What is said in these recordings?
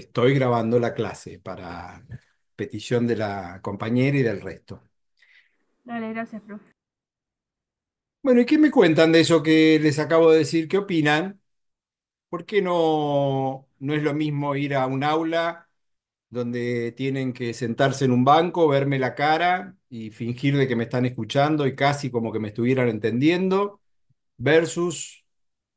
estoy grabando la clase para petición de la compañera y del resto. Dale, gracias, profe. Bueno, ¿y qué me cuentan de eso que les acabo de decir? ¿Qué opinan? ¿Por qué no, no es lo mismo ir a un aula donde tienen que sentarse en un banco, verme la cara y fingir de que me están escuchando y casi como que me estuvieran entendiendo, versus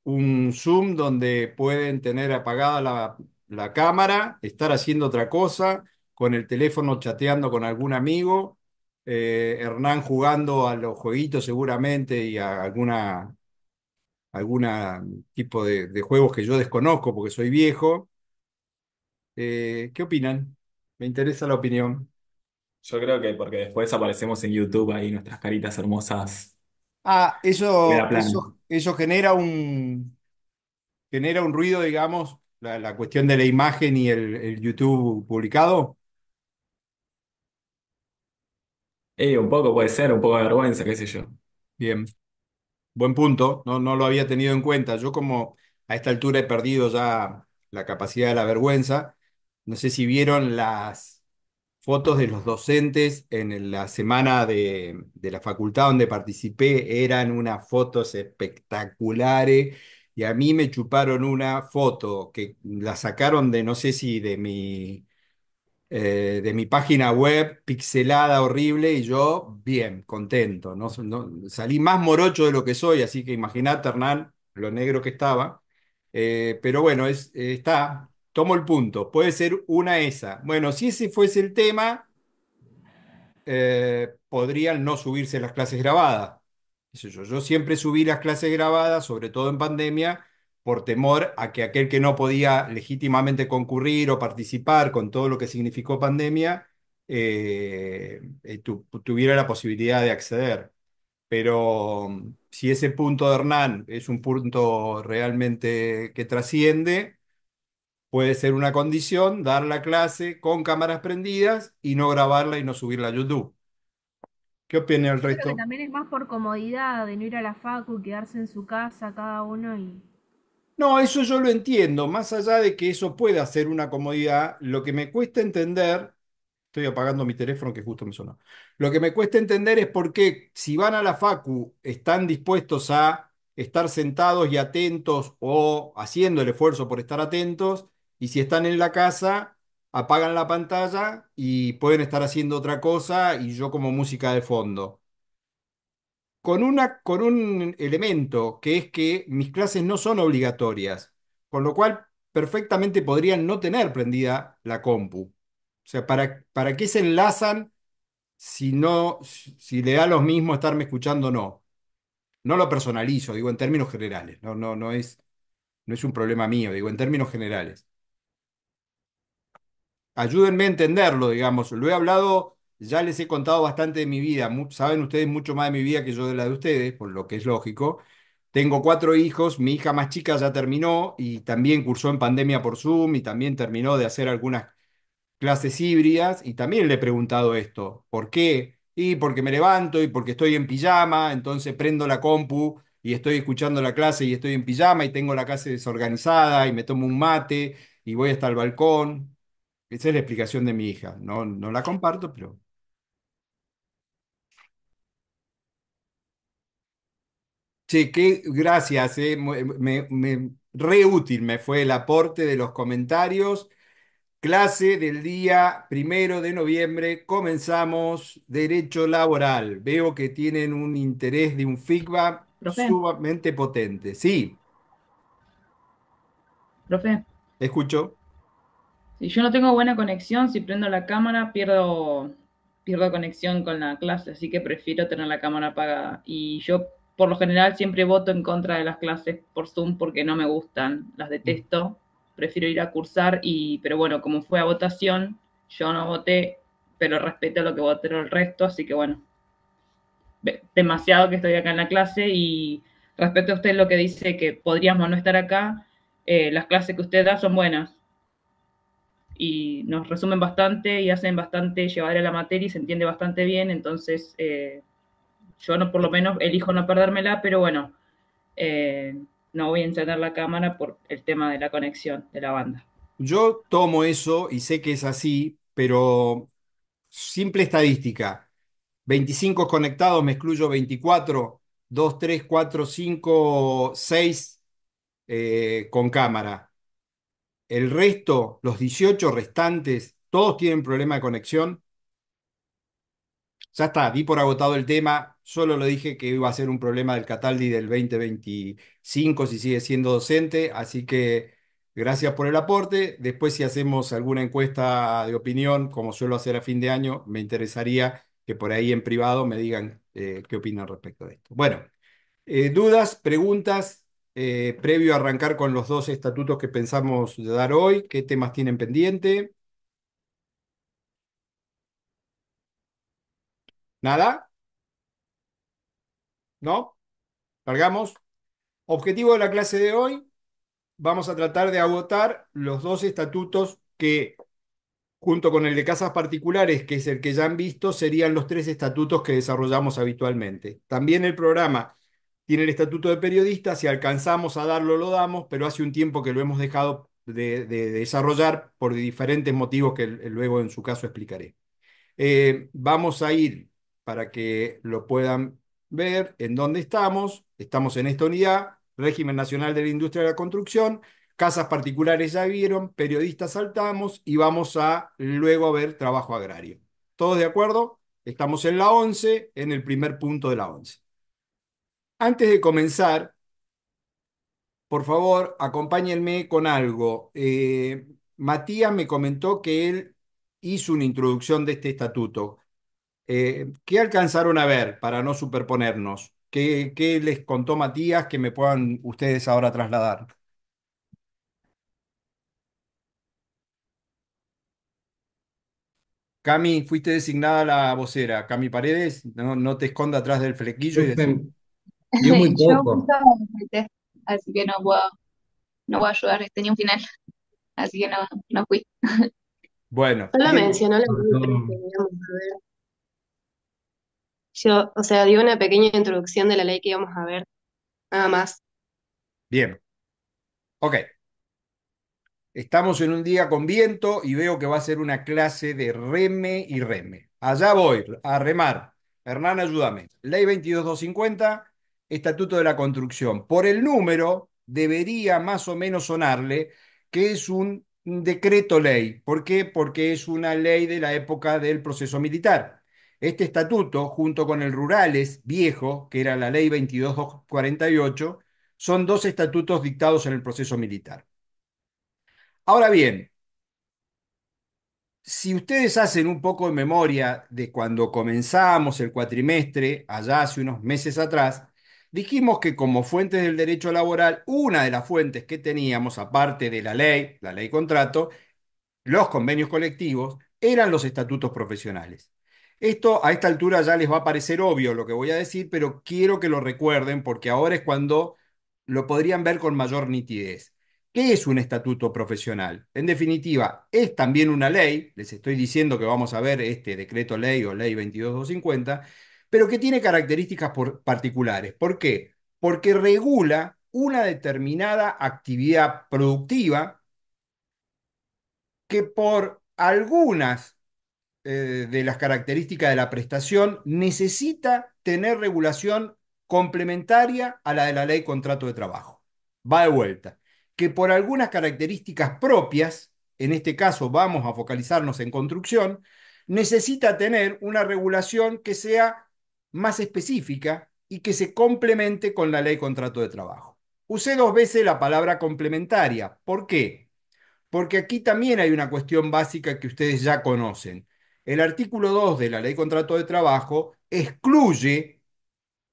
un Zoom donde pueden tener apagada la la cámara, estar haciendo otra cosa, con el teléfono chateando con algún amigo, eh, Hernán jugando a los jueguitos seguramente y a alguna, alguna tipo de, juegos que yo desconozco porque soy viejo. Eh, ¿Qué opinan? Me interesa la opinión. Yo creo que porque después aparecemos en YouTube ahí nuestras caritas hermosas. Ah, eso, eso, eso genera un, genera un ruido, digamos, la, cuestión de la imagen y el, YouTube publicado? Eh, un poco puede ser, un poco de vergüenza, qué sé yo. Bien, buen punto, no, no lo había tenido en cuenta. Yo como a esta altura he perdido ya la capacidad de la vergüenza. No sé si vieron las fotos de los docentes en la semana de, de la facultad donde participé, eran unas fotos espectaculares y a mí me chuparon una foto que la sacaron de, no sé si de mi, eh, de mi página web, pixelada, horrible, y yo, bien, contento. ¿no? salí más morocho de lo que soy, así que imaginate, Hernán, lo negro que estaba. Eh, pero bueno, eh, está, tomo el punto, puede ser una esa. Bueno, si ese fuese el tema, podrían no subirse las clases grabadas yo, siempre subí las clases grabadas, sobre todo en pandemia, por temor a que aquel que no podía legítimamente concurrir o participar con todo lo que significó pandemia, eh, eh, tuviera la posibilidad de acceder. Pero mm, si ese punto de Hernán es un punto realmente que trasciende, puede ser una condición dar la clase con cámaras prendidas y no grabarla y no subirla a YouTube. ¿Qué opina el resto? también es más por comodidad de no ir a la facu, quedarse en su casa cada uno y... No, eso yo lo entiendo, más allá de que eso pueda ser una comodidad, lo que me cuesta entender, estoy apagando mi teléfono que justo me sonó, lo que me cuesta entender es por qué si van a la facu están dispuestos a estar sentados y atentos o haciendo el esfuerzo por estar atentos, y si están en la casa apagan la pantalla y pueden estar haciendo otra cosa y yo como música de fondo. Con, una, con un elemento que es que mis clases no son obligatorias, con lo cual perfectamente podrían no tener prendida la compu. O sea, ¿para, para qué se enlazan si, no, si le da lo mismo estarme escuchando o no? No lo personalizo, digo en términos generales, no, no, no, es, no es un problema mío, digo en términos generales ayúdenme a entenderlo, digamos. Lo he hablado, ya les he contado bastante de mi vida. saben ustedes mucho más de mi vida que yo de la de ustedes, por lo que es lógico. Tengo cuatro hijos, mi hija más chica ya terminó y también cursó en pandemia por Zoom y también terminó de hacer algunas clases híbridas y también le he preguntado esto, ¿por qué? Y porque me levanto y porque estoy en pijama, entonces prendo la compu y estoy escuchando la clase y estoy en pijama y tengo la clase desorganizada y me tomo un mate y voy hasta el balcón. Esa es la explicación de mi hija. No, no la comparto, pero... Che, qué gracias, eh. Eh, Me, re útil me fue el aporte de los comentarios. Clase del día primero de noviembre, comenzamos Derecho Laboral. Veo que tienen un interés de un feedback sumamente potente. Sí. Profe. Escucho. Si yo no tengo buena conexión, si prendo la cámara, pierdo, pierdo conexión con la clase, así que prefiero tener la cámara apagada. Y yo, por lo general, siempre voto en contra de las clases por Zoom porque no me gustan, las detesto, prefiero ir a cursar, y, pero bueno, como fue a votación, yo no voté, pero respeto lo que votaron el resto, así que bueno, demasiado que estoy acá en la clase y respeto a usted lo que dice que podríamos no estar acá, eh, las clases que usted da son buenas y nos resumen bastante y hacen bastante a la materia y se entiende bastante bien, entonces eh, yo no, por lo menos elijo no perdérmela, pero bueno, eh, no voy a encender la cámara por el tema de la conexión de la banda. Yo tomo eso y sé que es así, pero simple estadística, 25 conectados, me excluyo 24, 2, 3, 4, 5, 6 con cámara el resto, los 18 restantes, todos tienen problema de conexión. Ya está, vi por agotado el tema, solo lo dije que iba a ser un problema del Cataldi del 2025 si sigue siendo docente, así que gracias por el aporte. Después si hacemos alguna encuesta de opinión, como suelo hacer a fin de año, me interesaría que por ahí en privado me digan eh, qué opinan respecto de esto. Bueno, eh, dudas, preguntas, eh, previo a arrancar con los dos estatutos que pensamos dar hoy, qué temas tienen pendiente. ¿Nada? ¿No? ¿Largamos? Objetivo de la clase de hoy, vamos a tratar de agotar los dos estatutos que, junto con el de casas particulares, que es el que ya han visto, serían los tres estatutos que desarrollamos habitualmente. También el programa tiene el estatuto de periodista, si alcanzamos a darlo, lo damos, pero hace un tiempo que lo hemos dejado de, desarrollar por diferentes motivos que luego en su caso explicaré. Eh, vamos a ir para que lo puedan ver en dónde estamos. Estamos en esta unidad, régimen nacional de la industria de la construcción, casas particulares ya vieron, periodistas saltamos y vamos a luego a ver trabajo agrario. ¿Todos de acuerdo? Estamos en la 11, en el primer punto de la 11. Antes de comenzar, por favor, acompáñenme con algo. Eh, Matías me comentó que él hizo una introducción de este estatuto. Eh, ¿Qué alcanzaron a ver para no superponernos? ¿Qué, les contó Matías que me puedan ustedes ahora trasladar? Cami, fuiste designada la vocera. Cami Paredes, no, te esconda atrás del flequillo. Y de... Yo muy poco. así que no puedo, no a ayudar, tenía un final, así que no, fui. Bueno. Solo mencionó la eh, Yo, o sea, di una pequeña introducción de la ley que íbamos a ver, nada más. Bien. Ok. Estamos en un día con viento y veo que va a ser una clase de reme y reme. Allá voy, a remar. Hernán, ayúdame. Ley 22250, Estatuto de la Construcción. Por el número debería más o menos sonarle que es un decreto ley. ¿Por qué? Porque es una ley de la época del proceso militar. Este estatuto, junto con el Rurales viejo, que era la ley 2248, son dos estatutos dictados en el proceso militar. Ahora bien, si ustedes hacen un poco de memoria de cuando comenzamos el cuatrimestre, allá hace unos meses atrás, Dijimos que como fuentes del derecho laboral, una de las fuentes que teníamos, aparte de la ley, la ley contrato, los convenios colectivos, eran los estatutos profesionales. Esto a esta altura ya les va a parecer obvio lo que voy a decir, pero quiero que lo recuerden porque ahora es cuando lo podrían ver con mayor nitidez. ¿Qué es un estatuto profesional? En definitiva, es también una ley, les estoy diciendo que vamos a ver este decreto ley o ley 22250, pero que tiene características particulares. ¿Por qué? Porque regula una determinada actividad productiva que por algunas eh, de las características de la prestación necesita tener regulación complementaria a la de la ley contrato de trabajo. Va de vuelta. Que por algunas características propias, en este caso vamos a focalizarnos en construcción, necesita tener una regulación que sea más específica y que se complemente con la ley contrato de trabajo. Usé dos veces la palabra complementaria. ¿Por qué? Porque aquí también hay una cuestión básica que ustedes ya conocen. El artículo 2 de la ley contrato de trabajo excluye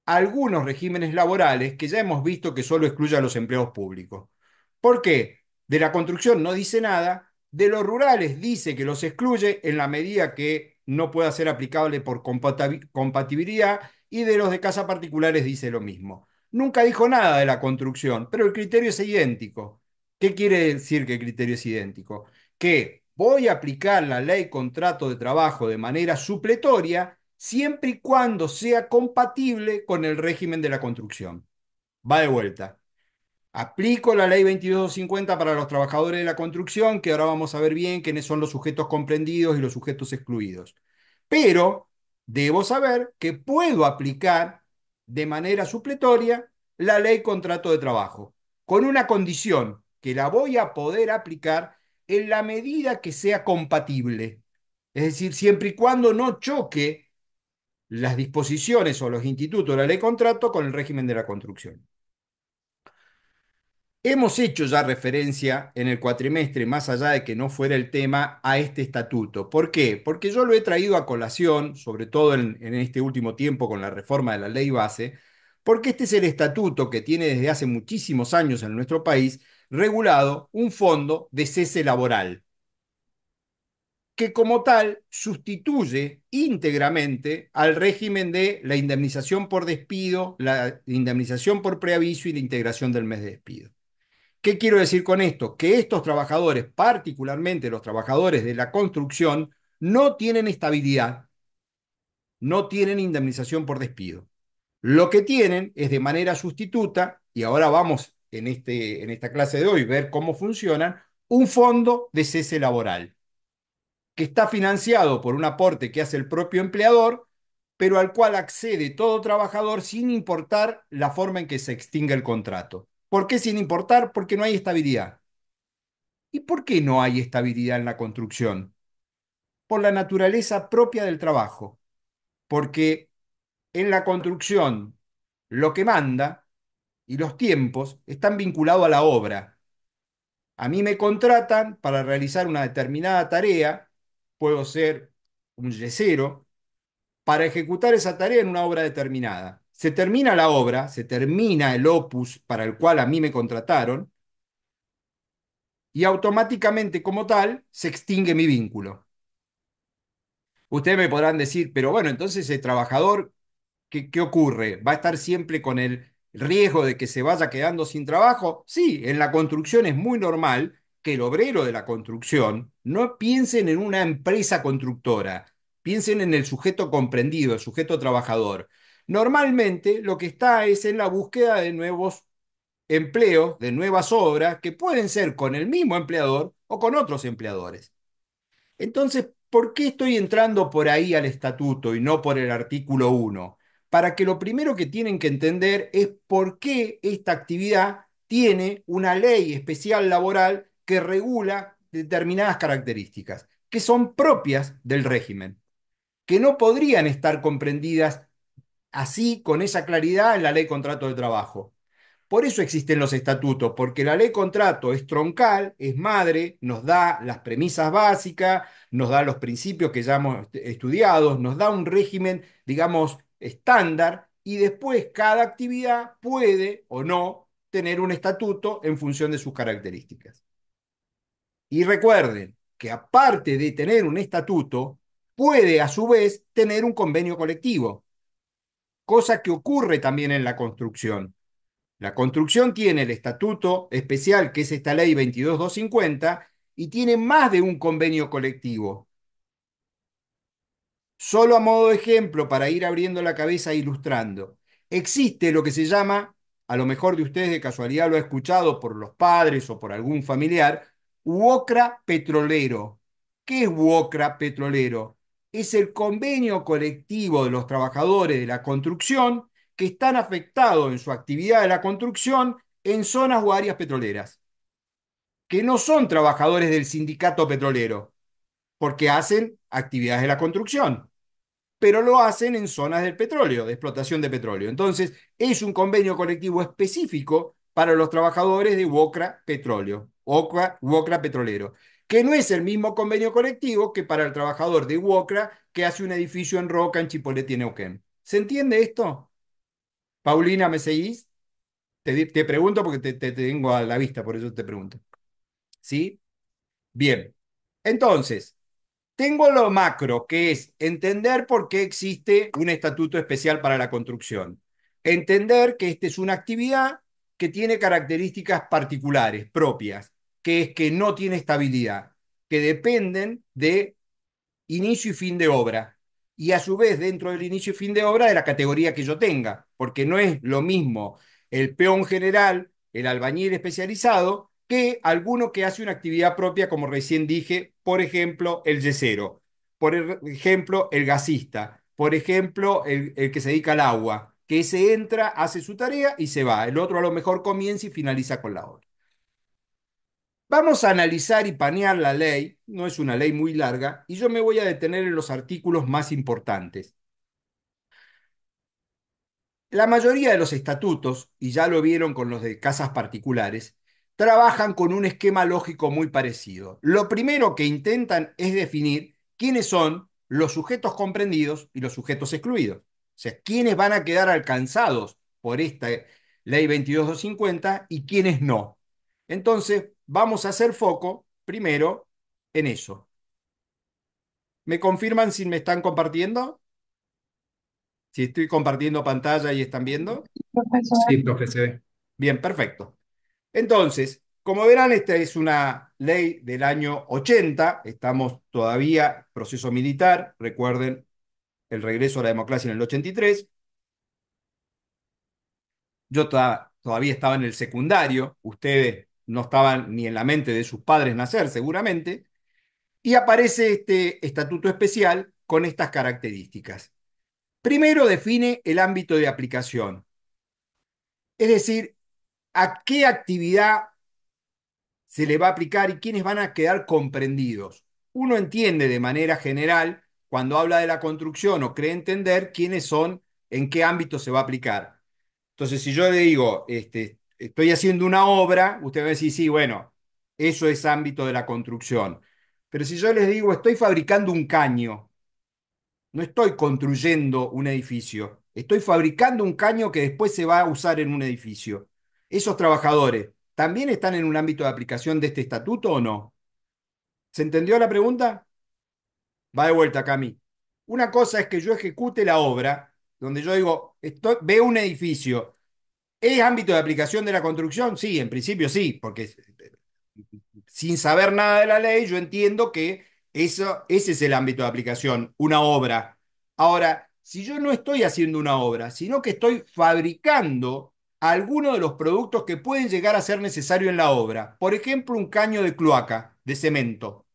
algunos regímenes laborales que ya hemos visto que solo excluye a los empleos públicos. ¿Por qué? De la construcción no dice nada, de los rurales dice que los excluye en la medida que no pueda ser aplicable por compatibilidad y de los de casa particulares dice lo mismo. Nunca dijo nada de la construcción, pero el criterio es idéntico. ¿Qué quiere decir que el criterio es idéntico? Que voy a aplicar la ley contrato de trabajo de manera supletoria siempre y cuando sea compatible con el régimen de la construcción. Va de vuelta. Aplico la ley 2250 para los trabajadores de la construcción, que ahora vamos a ver bien quiénes son los sujetos comprendidos y los sujetos excluidos. Pero debo saber que puedo aplicar de manera supletoria la ley contrato de trabajo, con una condición que la voy a poder aplicar en la medida que sea compatible. Es decir, siempre y cuando no choque las disposiciones o los institutos de la ley contrato con el régimen de la construcción. Hemos hecho ya referencia en el cuatrimestre, más allá de que no fuera el tema, a este estatuto. ¿Por qué? Porque yo lo he traído a colación, sobre todo en, este último tiempo con la reforma de la ley base, porque este es el estatuto que tiene desde hace muchísimos años en nuestro país regulado un fondo de cese laboral, que como tal sustituye íntegramente al régimen de la indemnización por despido, la indemnización por preaviso y la integración del mes de despido. ¿Qué quiero decir con esto? Que estos trabajadores, particularmente los trabajadores de la construcción, no tienen estabilidad, no tienen indemnización por despido. Lo que tienen es de manera sustituta, y ahora vamos en, este, en esta clase de hoy ver cómo funcionan, un fondo de cese laboral, que está financiado por un aporte que hace el propio empleador, pero al cual accede todo trabajador sin importar la forma en que se extinga el contrato. ¿Por qué sin importar? Porque no hay estabilidad. ¿Y por qué no hay estabilidad en la construcción? Por la naturaleza propia del trabajo. Porque en la construcción lo que manda y los tiempos están vinculados a la obra. A mí me contratan para realizar una determinada tarea, puedo ser un yesero, para ejecutar esa tarea en una obra determinada. Se termina la obra, se termina el opus para el cual a mí me contrataron y automáticamente como tal se extingue mi vínculo. Ustedes me podrán decir, pero bueno, entonces el trabajador, ¿qué, ocurre? ¿Va a estar siempre con el riesgo de que se vaya quedando sin trabajo? Sí, en la construcción es muy normal que el obrero de la construcción no piensen en una empresa constructora, piensen en el sujeto comprendido, el sujeto trabajador. Normalmente lo que está es en la búsqueda de nuevos empleos, de nuevas obras, que pueden ser con el mismo empleador o con otros empleadores. Entonces, ¿por qué estoy entrando por ahí al estatuto y no por el artículo 1? Para que lo primero que tienen que entender es por qué esta actividad tiene una ley especial laboral que regula determinadas características que son propias del régimen, que no podrían estar comprendidas así, con esa claridad, en la ley contrato de trabajo. Por eso existen los estatutos, porque la ley contrato es troncal, es madre, nos da las premisas básicas, nos da los principios que ya hemos estudiado, nos da un régimen, digamos, estándar, y después cada actividad puede o no tener un estatuto en función de sus características. Y recuerden que aparte de tener un estatuto, puede a su vez tener un convenio colectivo, cosa que ocurre también en la construcción. La construcción tiene el estatuto especial, que es esta ley 22250, y tiene más de un convenio colectivo. Solo a modo de ejemplo, para ir abriendo la cabeza e ilustrando, existe lo que se llama, a lo mejor de ustedes de casualidad lo ha escuchado por los padres o por algún familiar, UOCRA petrolero. ¿Qué es UOCRA petrolero? es el convenio colectivo de los trabajadores de la construcción que están afectados en su actividad de la construcción en zonas o áreas petroleras, que no son trabajadores del sindicato petrolero, porque hacen actividades de la construcción, pero lo hacen en zonas del petróleo, de explotación de petróleo. Entonces, es un convenio colectivo específico para los trabajadores de UOCRA Petróleo, Petrolero que no es el mismo convenio colectivo que para el trabajador de UOCRA que hace un edificio en Roca, en Chipolete y Neuquén. ¿Se entiende esto? Paulina, ¿me seguís? Te, pregunto porque te tengo a la vista, por eso te pregunto. ¿Sí? Bien. Entonces, tengo lo macro, que es entender por qué existe un estatuto especial para la construcción. Entender que esta es una actividad que tiene características particulares, propias que es que no tiene estabilidad, que dependen de inicio y fin de obra. Y a su vez, dentro del inicio y fin de obra, de la categoría que yo tenga, porque no es lo mismo el peón general, el albañil especializado, que alguno que hace una actividad propia, como recién dije, por ejemplo, el yesero, por e-, ejemplo, el gasista, por ejemplo, el, que se dedica al agua, que se entra, hace su tarea y se va. El otro a lo mejor comienza y finaliza con la obra. Vamos a analizar y panear la ley, no es una ley muy larga, y yo me voy a detener en los artículos más importantes. La mayoría de los estatutos, y ya lo vieron con los de casas particulares, trabajan con un esquema lógico muy parecido. Lo primero que intentan es definir quiénes son los sujetos comprendidos y los sujetos excluidos. O sea, quiénes van a quedar alcanzados por esta ley 22250 y quiénes no. Entonces, vamos a hacer foco primero en eso. ¿Me confirman si me están compartiendo? Si estoy compartiendo pantalla y están viendo. Sí, profesor. Bien, perfecto. Entonces, como verán, esta es una ley del año 80. Estamos todavía proceso militar. Recuerden el regreso a la democracia en el 83. Yo todavía estaba en el secundario. Ustedes no estaban ni en la mente de sus padres nacer seguramente, y aparece este estatuto especial con estas características. Primero define el ámbito de aplicación, es decir, a qué actividad se le va a aplicar y quiénes van a quedar comprendidos. Uno entiende de manera general, cuando habla de la construcción o cree entender quiénes son, en qué ámbito se va a aplicar. Entonces, si yo le digo, este, estoy haciendo una obra, usted va a decir, sí, bueno, eso es ámbito de la construcción. Pero si yo les digo, estoy fabricando un caño, no estoy construyendo un edificio, estoy fabricando un caño que después se va a usar en un edificio. Esos trabajadores, ¿también están en un ámbito de aplicación de este estatuto o no? ¿Se entendió la pregunta? Va de vuelta, a mí. Una cosa es que yo ejecute la obra, donde yo digo, estoy, veo un edificio ¿Es ámbito de aplicación de la construcción? Sí, en principio sí, porque sin saber nada de la ley, yo entiendo que eso, ese es el ámbito de aplicación, una obra. Ahora, si yo no estoy haciendo una obra, sino que estoy fabricando algunos de los productos que pueden llegar a ser necesarios en la obra, por ejemplo, un caño de cloaca, de cemento.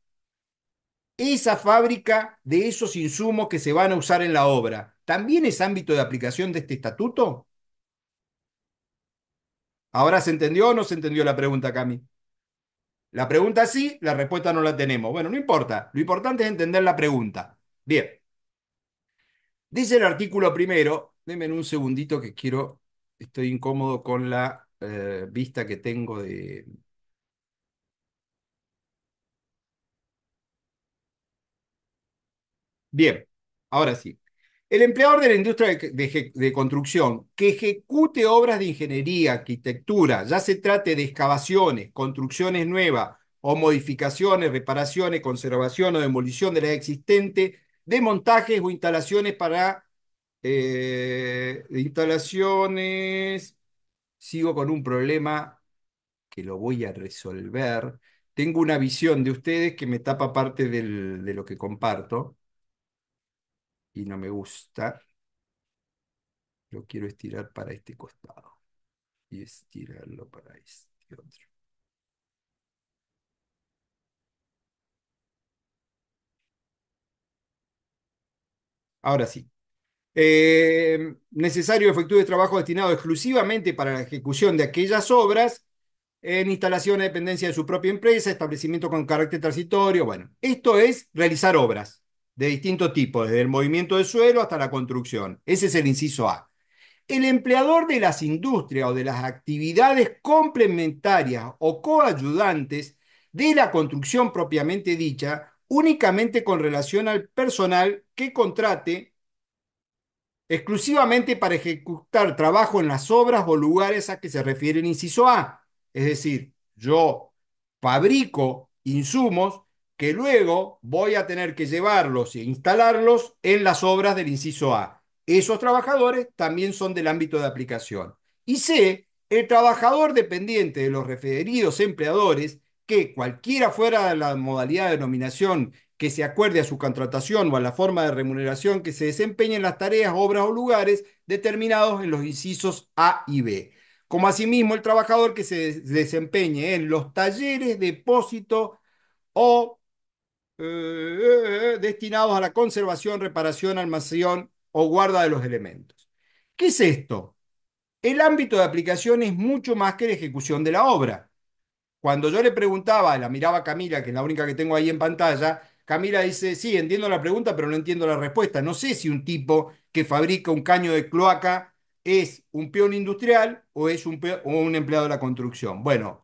Esa fábrica de esos insumos que se van a usar en la obra, ¿también es ámbito de aplicación de este estatuto? ¿Ahora se entendió o no se entendió la pregunta, Cami? La pregunta sí, la respuesta no la tenemos. Bueno, no importa. Lo importante es entender la pregunta. Bien. Dice el artículo primero, denme un segundito que quiero, estoy incómodo con la eh, vista que tengo de... Bien, ahora sí. El empleador de la industria de, construcción que ejecute obras de ingeniería, arquitectura, ya se trate de excavaciones, construcciones nuevas o modificaciones, reparaciones, conservación o demolición de las existentes, de montajes o instalaciones para eh, instalaciones. Sigo con un problema que lo voy a resolver. Tengo una visión de ustedes que me tapa parte de lo que comparto y no me gusta, lo quiero estirar para este costado y estirarlo para este otro. Ahora sí. Em, necesario efectúe trabajo destinado exclusivamente para la ejecución de aquellas obras en instalación de dependencia de su propia empresa, establecimiento con carácter transitorio. Bueno, esto es realizar obras de distinto tipo, desde el movimiento del suelo hasta la construcción. Ese es el inciso A. El empleador de las industrias o de las actividades complementarias o coayudantes de la construcción propiamente dicha, únicamente con relación al personal que contrate exclusivamente para ejecutar trabajo en las obras o lugares a que se refiere el inciso A. Es decir, yo fabrico insumos que luego voy a tener que llevarlos e instalarlos en las obras del inciso A. Esos trabajadores también son del ámbito de aplicación. Y C, el trabajador dependiente de los referidos empleadores que cualquiera fuera de la modalidad de nominación que se acuerde a su contratación o a la forma de remuneración que se desempeñe en las tareas, obras o lugares determinados en los incisos A y B, como asimismo el trabajador que se desempeñe en los talleres, depósito o eh, eh, eh, destinados a la conservación, reparación, almacén o guarda de los elementos. ¿Qué es esto? El ámbito de aplicación es mucho más que la ejecución de la obra. Cuando yo le preguntaba, la miraba Camila, que es la única que tengo ahí en pantalla, Camila dice, sí, entiendo la pregunta, pero no entiendo la respuesta. No sé si un tipo que fabrica un caño de cloaca es un peón industrial o es un, o un empleado de la construcción. Bueno,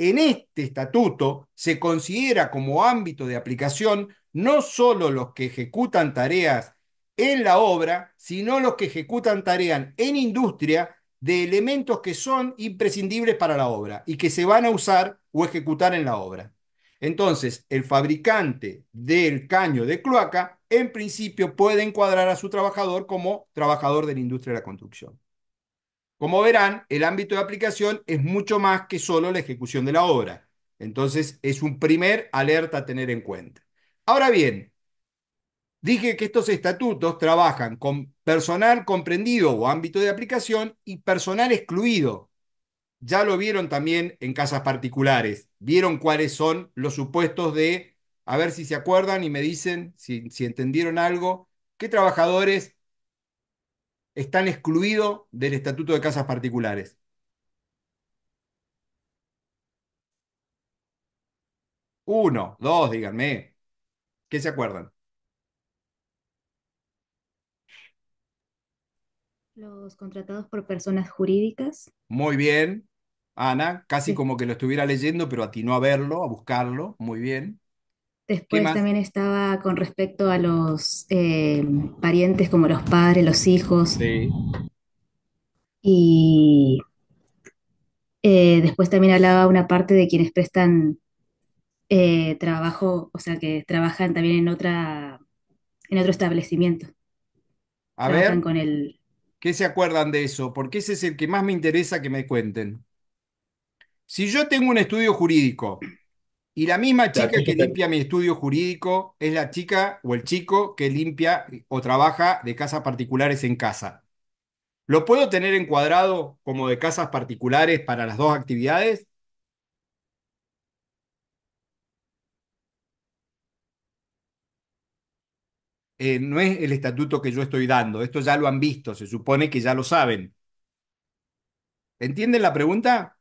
en este estatuto se considera como ámbito de aplicación no solo los que ejecutan tareas en la obra, sino los que ejecutan tareas en industria de elementos que son imprescindibles para la obra y que se van a usar o ejecutar en la obra. Entonces, el fabricante del caño de cloaca, en principio, puede encuadrar a su trabajador como trabajador de la industria de la construcción. Como verán, el ámbito de aplicación es mucho más que solo la ejecución de la obra. Entonces, es un primer alerta a tener en cuenta. Ahora bien, dije que estos estatutos trabajan con personal comprendido o ámbito de aplicación y personal excluido. Ya lo vieron también en casas particulares. Vieron cuáles son los supuestos de, a ver si se acuerdan y me dicen si, si entendieron algo, qué trabajadores están excluidos del Estatuto de Casas Particulares. Uno, dos, díganme. ¿Qué se acuerdan? Los contratados por personas jurídicas. Muy bien, Ana, casi como que lo estuviera leyendo, pero atinó a verlo, a buscarlo. Muy bien. Después también estaba con respecto a los eh, parientes como los padres, los hijos. Sí. Y eh, después también hablaba una parte de quienes prestan eh, trabajo, o sea, que trabajan también en otra, en otro establecimiento. A ver, con ¿qué se acuerdan de eso? Porque ese es el que más me interesa que me cuenten. Si yo tengo un estudio jurídico y la misma chica que limpia mi estudio jurídico es la chica o el chico que limpia o trabaja de casas particulares en casa. ¿Lo puedo tener encuadrado como de casas particulares para las dos actividades? Eh, no es el estatuto que yo estoy dando, esto ya lo han visto, se supone que ya lo saben. ¿Entienden la pregunta?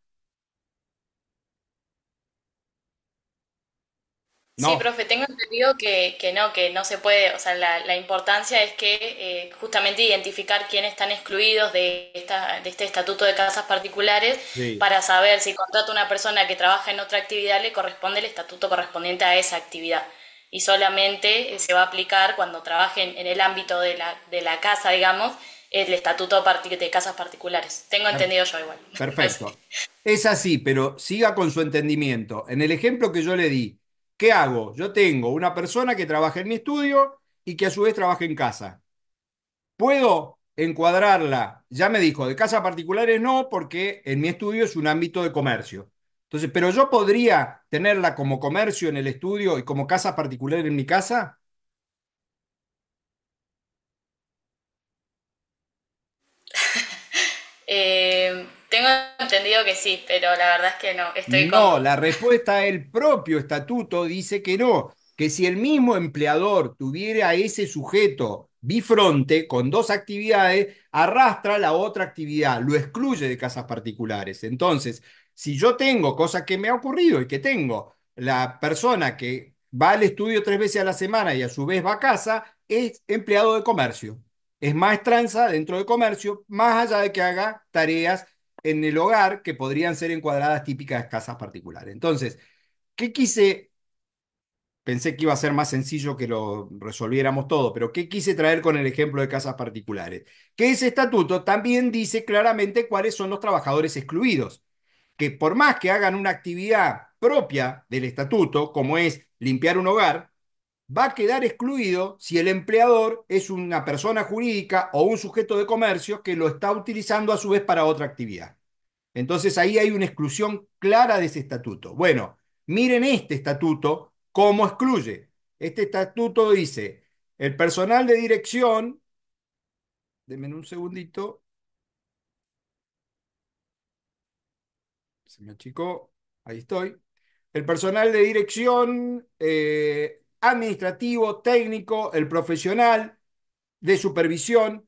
Sí, profe, tengo entendido que, no, que no se puede, o sea, la, importancia es que eh, justamente identificar quiénes están excluidos de, esta, de este estatuto de casas particulares para saber si contrata una persona que trabaja en otra actividad le corresponde el estatuto correspondiente a esa actividad. Y solamente eh, se va a aplicar cuando trabajen en el ámbito de la, de la casa, digamos, el estatuto de casas particulares. Tengo entendido yo igual. Perfecto. es así, pero siga con su entendimiento. En el ejemplo que yo le di, ¿Qué hago? Yo tengo una persona que trabaja en mi estudio y que a su vez trabaja en casa. ¿Puedo encuadrarla? Ya me dijo, de casas particulares no, porque en mi estudio es un ámbito de comercio. Entonces, pero yo podría tenerla como comercio en el estudio y como casa particular en mi casa. eh, tengo entendido que sí, pero la verdad es que no. no, la respuesta del propio estatuto dice que no, que si el mismo empleador tuviera a ese sujeto bifronte con dos actividades, arrastra la otra actividad, lo excluye de casas particulares. Entonces, si yo tengo, cosa que me ha ocurrido y que tengo, la persona que va al estudio tres veces a la semana y a su vez va a casa, es empleado de comercio. Es más tranza dentro de comercio, más allá de que haga tareas en el hogar que podrían ser encuadradas típicas casas particulares. Entonces, ¿qué quise? Pensé que iba a ser más sencillo que lo resolviéramos todo, pero ¿qué quise traer con el ejemplo de casas particulares? Que ese estatuto también dice claramente cuáles son los trabajadores excluidos, que por más que hagan una actividad propia del estatuto, como es limpiar un hogar, va a quedar excluido si el empleador es una persona jurídica o un sujeto de comercio que lo está utilizando a su vez para otra actividad. Entonces ahí hay una exclusión clara de ese estatuto. Bueno, miren este estatuto, cómo excluye. Este estatuto dice, el personal de dirección, denme un segundito, se me achicó, ahí estoy, el personal de dirección eh, administrativo, técnico, el profesional de supervisión,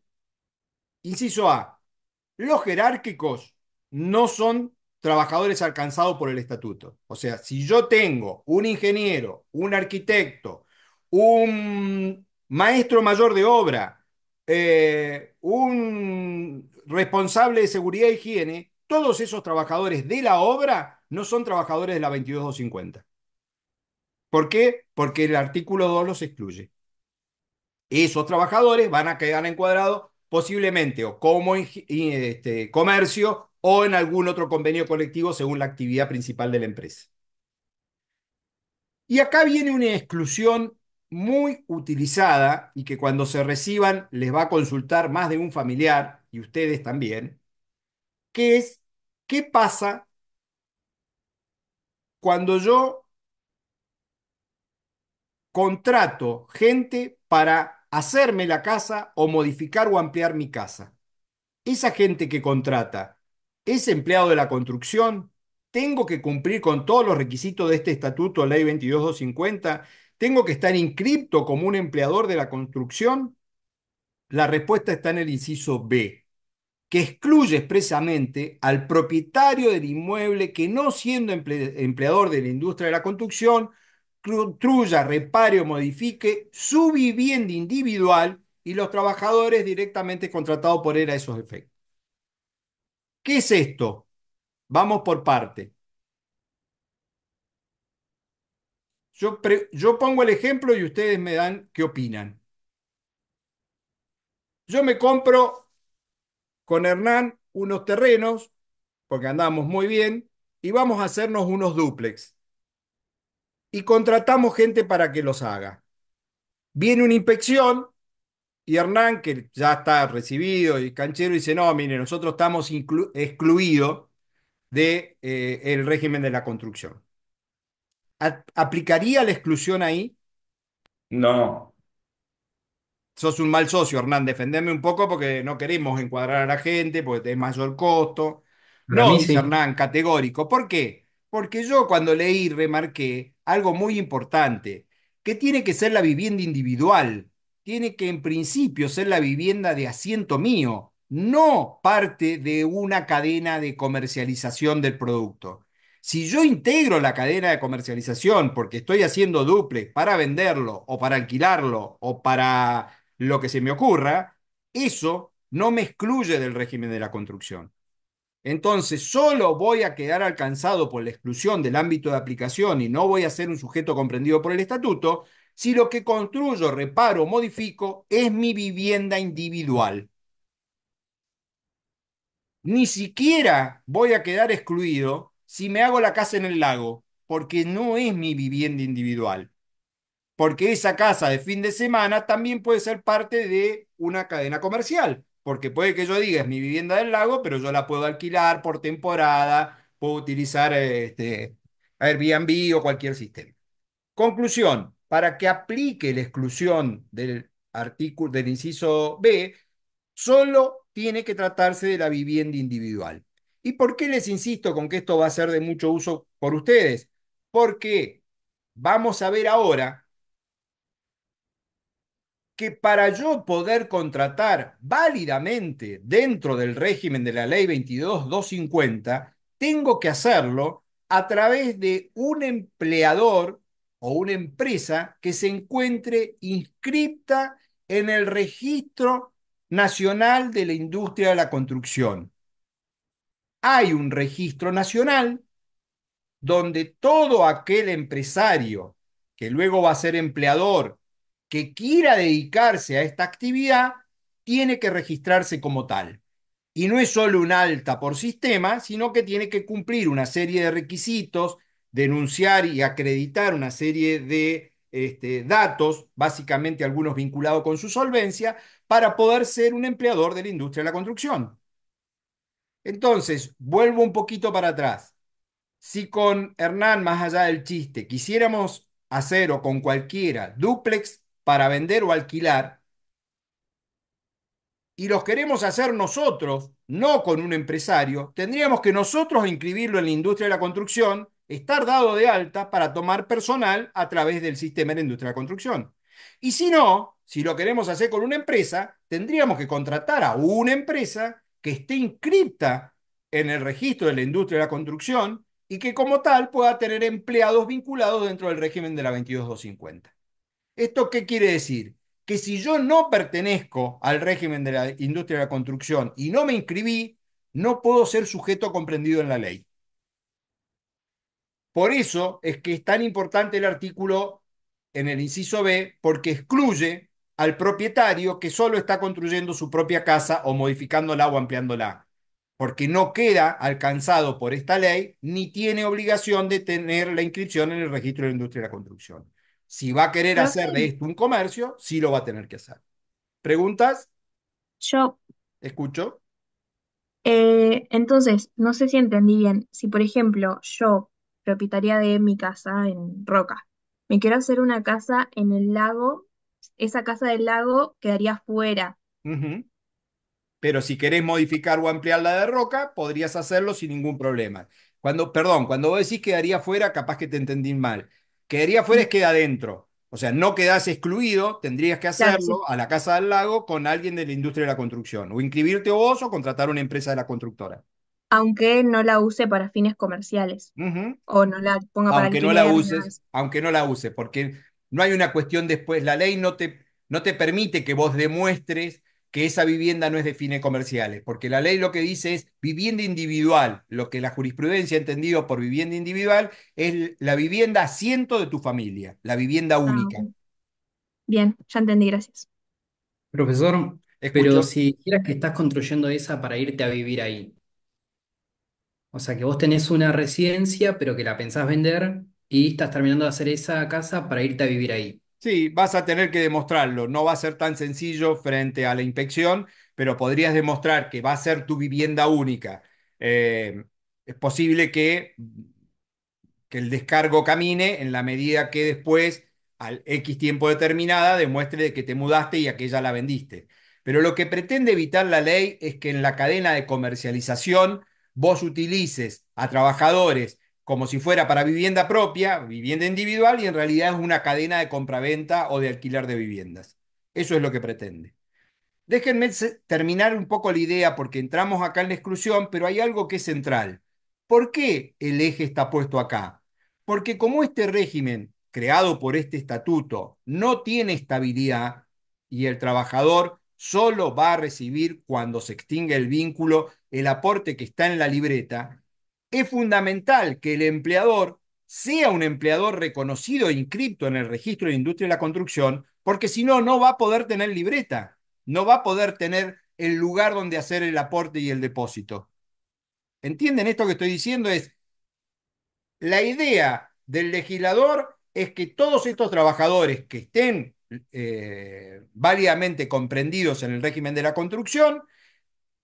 inciso A, los jerárquicos no son trabajadores alcanzados por el estatuto. O sea, si yo tengo un ingeniero, un arquitecto, un maestro mayor de obra, eh, un responsable de seguridad e higiene, todos esos trabajadores de la obra no son trabajadores de la 22250. ¿Por qué? Porque el artículo 2 los excluye. Esos trabajadores van a quedar encuadrados posiblemente o como eh, este, comercio o en algún otro convenio colectivo según la actividad principal de la empresa. Y acá viene una exclusión muy utilizada y que cuando se reciban les va a consultar más de un familiar y ustedes también, que es qué pasa cuando yo contrato gente para hacerme la casa o modificar o ampliar mi casa. Esa gente que contrata es empleado de la construcción, tengo que cumplir con todos los requisitos de este estatuto, ley 22250, tengo que estar inscripto como un empleador de la construcción. La respuesta está en el inciso B, que excluye expresamente al propietario del inmueble que no siendo empleador de la industria de la construcción, construya, repare o modifique su vivienda individual y los trabajadores directamente contratados por él a esos efectos. ¿Qué es esto? Vamos por parte. Yo, yo pongo el ejemplo y ustedes me dan qué opinan. Yo me compro con Hernán unos terrenos, porque andamos muy bien, y vamos a hacernos unos duplex. Y contratamos gente para que los haga. Viene una inspección y Hernán, que ya está recibido y canchero, dice, no, mire, nosotros estamos excluidos del de, eh, el régimen de la construcción. ¿Aplicaría la exclusión ahí? No. Sos un mal socio, Hernán. Defendeme un poco porque no queremos encuadrar a la gente, porque es mayor costo. No, dice Hernán, categórico. ¿Por qué? Porque yo cuando leí remarqué algo muy importante, que tiene que ser la vivienda individual tiene que en principio ser la vivienda de asiento mío, no parte de una cadena de comercialización del producto. Si yo integro la cadena de comercialización porque estoy haciendo duple para venderlo o para alquilarlo o para lo que se me ocurra, eso no me excluye del régimen de la construcción. Entonces, solo voy a quedar alcanzado por la exclusión del ámbito de aplicación y no voy a ser un sujeto comprendido por el estatuto si lo que construyo, reparo, modifico es mi vivienda individual. Ni siquiera voy a quedar excluido si me hago la casa en el lago, porque no es mi vivienda individual. Porque esa casa de fin de semana también puede ser parte de una cadena comercial, porque puede que yo diga es mi vivienda del lago, pero yo la puedo alquilar por temporada, puedo utilizar este, Airbnb o cualquier sistema. Conclusión, para que aplique la exclusión del artículo del inciso B, solo tiene que tratarse de la vivienda individual. ¿Y por qué les insisto con que esto va a ser de mucho uso por ustedes? Porque vamos a ver ahora que para yo poder contratar válidamente dentro del régimen de la ley 22250, tengo que hacerlo a través de un empleador o una empresa que se encuentre inscripta en el registro nacional de la industria de la construcción. Hay un registro nacional donde todo aquel empresario que luego va a ser empleador que quiera dedicarse a esta actividad, tiene que registrarse como tal. Y no es solo un alta por sistema, sino que tiene que cumplir una serie de requisitos, denunciar y acreditar una serie de este, datos, básicamente algunos vinculados con su solvencia, para poder ser un empleador de la industria de la construcción. Entonces, vuelvo un poquito para atrás. Si con Hernán, más allá del chiste, quisiéramos hacer o con cualquiera duplex para vender o alquilar, y los queremos hacer nosotros, no con un empresario, tendríamos que nosotros inscribirlo en la industria de la construcción estar dado de alta para tomar personal a través del sistema de la industria de la construcción. Y si no, si lo queremos hacer con una empresa, tendríamos que contratar a una empresa que esté inscripta en el registro de la industria de la construcción y que como tal pueda tener empleados vinculados dentro del régimen de la 22250. ¿Esto qué quiere decir? Que si yo no pertenezco al régimen de la industria de la construcción y no me inscribí, no puedo ser sujeto comprendido en la ley. Por eso es que es tan importante el artículo en el inciso B, porque excluye al propietario que solo está construyendo su propia casa o modificándola o ampliándola, porque no queda alcanzado por esta ley ni tiene obligación de tener la inscripción en el registro de la industria de la construcción. Si va a querer hacer de esto un comercio, sí lo va a tener que hacer. ¿Preguntas? Yo. Escucho. Eh, entonces, no sé si entendí bien. Si, por ejemplo, yo propietaria de mi casa en Roca. Me quiero hacer una casa en el lago. Esa casa del lago quedaría fuera. Pero si querés modificar o ampliar la de Roca, podrías hacerlo sin ningún problema. Cuando, perdón, cuando vos decís quedaría fuera, capaz que te entendí mal. Quedaría fuera mm. es queda adentro. O sea, no quedas excluido, tendrías que hacerlo a la Casa del Lago con alguien de la industria de la construcción, o inscribirte vos o contratar una empresa de la constructora aunque no la use para fines comerciales o no la ponga para aunque no la uses, aunque no la use, porque no hay una cuestión después, la ley no te, no te permite que vos demuestres que esa vivienda no es de fines comerciales, porque la ley lo que dice es vivienda individual, lo que la jurisprudencia ha entendido por vivienda individual es la vivienda asiento de tu familia, la vivienda ah, única. bien, ya entendí, gracias. Profesor, pero si quieras que estás construyendo esa para irte a vivir ahí, o sea, que vos tenés una residencia, pero que la pensás vender y estás terminando de hacer esa casa para irte a vivir ahí. Sí, vas a tener que demostrarlo. No va a ser tan sencillo frente a la inspección, pero podrías demostrar que va a ser tu vivienda única. Eh, es posible que, que el descargo camine en la medida que después, al X tiempo determinada, demuestre que te mudaste y aquella la vendiste. Pero lo que pretende evitar la ley es que en la cadena de comercialización vos utilices a trabajadores como si fuera para vivienda propia, vivienda individual, y en realidad es una cadena de compraventa o de alquiler de viviendas. Eso es lo que pretende. Déjenme terminar un poco la idea porque entramos acá en la exclusión, pero hay algo que es central. ¿Por qué el eje está puesto acá? Porque como este régimen creado por este estatuto no tiene estabilidad y el trabajador solo va a recibir cuando se extingue el vínculo el aporte que está en la libreta, es fundamental que el empleador sea un empleador reconocido e inscripto en el registro de industria de la construcción, porque si no, no va a poder tener libreta, no va a poder tener el lugar donde hacer el aporte y el depósito. ¿Entienden esto que estoy diciendo? Es la idea del legislador es que todos estos trabajadores que estén eh, válidamente comprendidos en el régimen de la construcción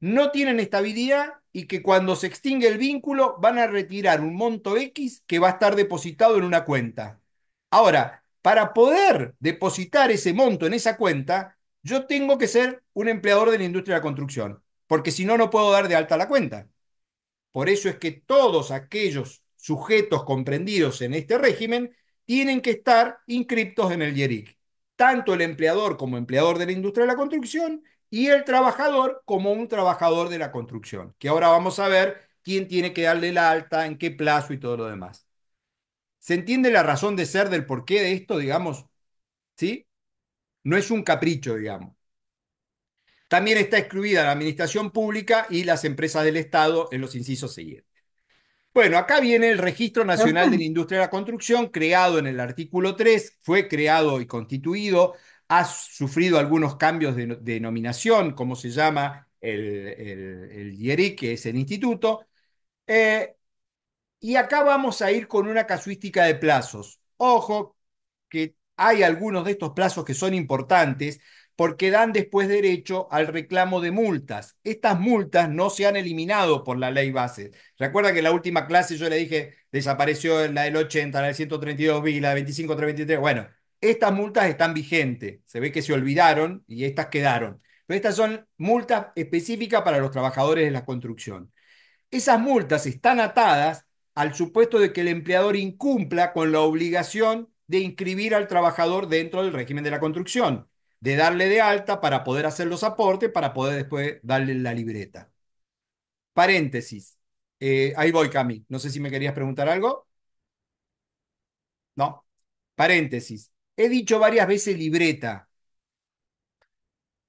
no tienen estabilidad y que cuando se extingue el vínculo van a retirar un monto X que va a estar depositado en una cuenta. Ahora, para poder depositar ese monto en esa cuenta, yo tengo que ser un empleador de la industria de la construcción, porque si no, no puedo dar de alta la cuenta. Por eso es que todos aquellos sujetos comprendidos en este régimen tienen que estar inscriptos en el YERIC. tanto el empleador como empleador de la industria de la construcción y el trabajador como un trabajador de la construcción, que ahora vamos a ver quién tiene que darle la alta, en qué plazo y todo lo demás. ¿Se entiende la razón de ser del porqué de esto, digamos? ¿Sí? No es un capricho, digamos. También está excluida la administración pública y las empresas del Estado en los incisos siguientes. Bueno, acá viene el Registro Nacional de la Industria de la Construcción, creado en el artículo 3, fue creado y constituido ha sufrido algunos cambios de, denominación, como se llama el, el, que es el instituto. Eh, y acá vamos a ir con una casuística de plazos. Ojo que hay algunos de estos plazos que son importantes porque dan después derecho al reclamo de multas. Estas multas no se han eliminado por la ley base. Recuerda que en la última clase yo le dije, desapareció la del 80, la del 132 b la del 25, 23? Bueno, estas multas están vigentes, se ve que se olvidaron y estas quedaron. Pero estas son multas específicas para los trabajadores de la construcción. Esas multas están atadas al supuesto de que el empleador incumpla con la obligación de inscribir al trabajador dentro del régimen de la construcción, de darle de alta para poder hacer los aportes, para poder después darle la libreta. Paréntesis. Eh, ahí voy, Cami. No sé si me querías preguntar algo. No. Paréntesis. He dicho varias veces libreta.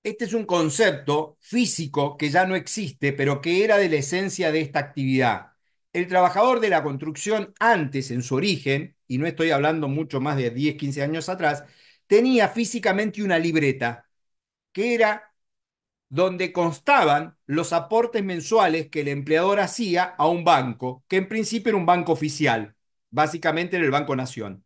Este es un concepto físico que ya no existe, pero que era de la esencia de esta actividad. El trabajador de la construcción antes, en su origen, y no estoy hablando mucho más de 10, 15 años atrás, tenía físicamente una libreta, que era donde constaban los aportes mensuales que el empleador hacía a un banco, que en principio era un banco oficial, básicamente era el Banco Nación.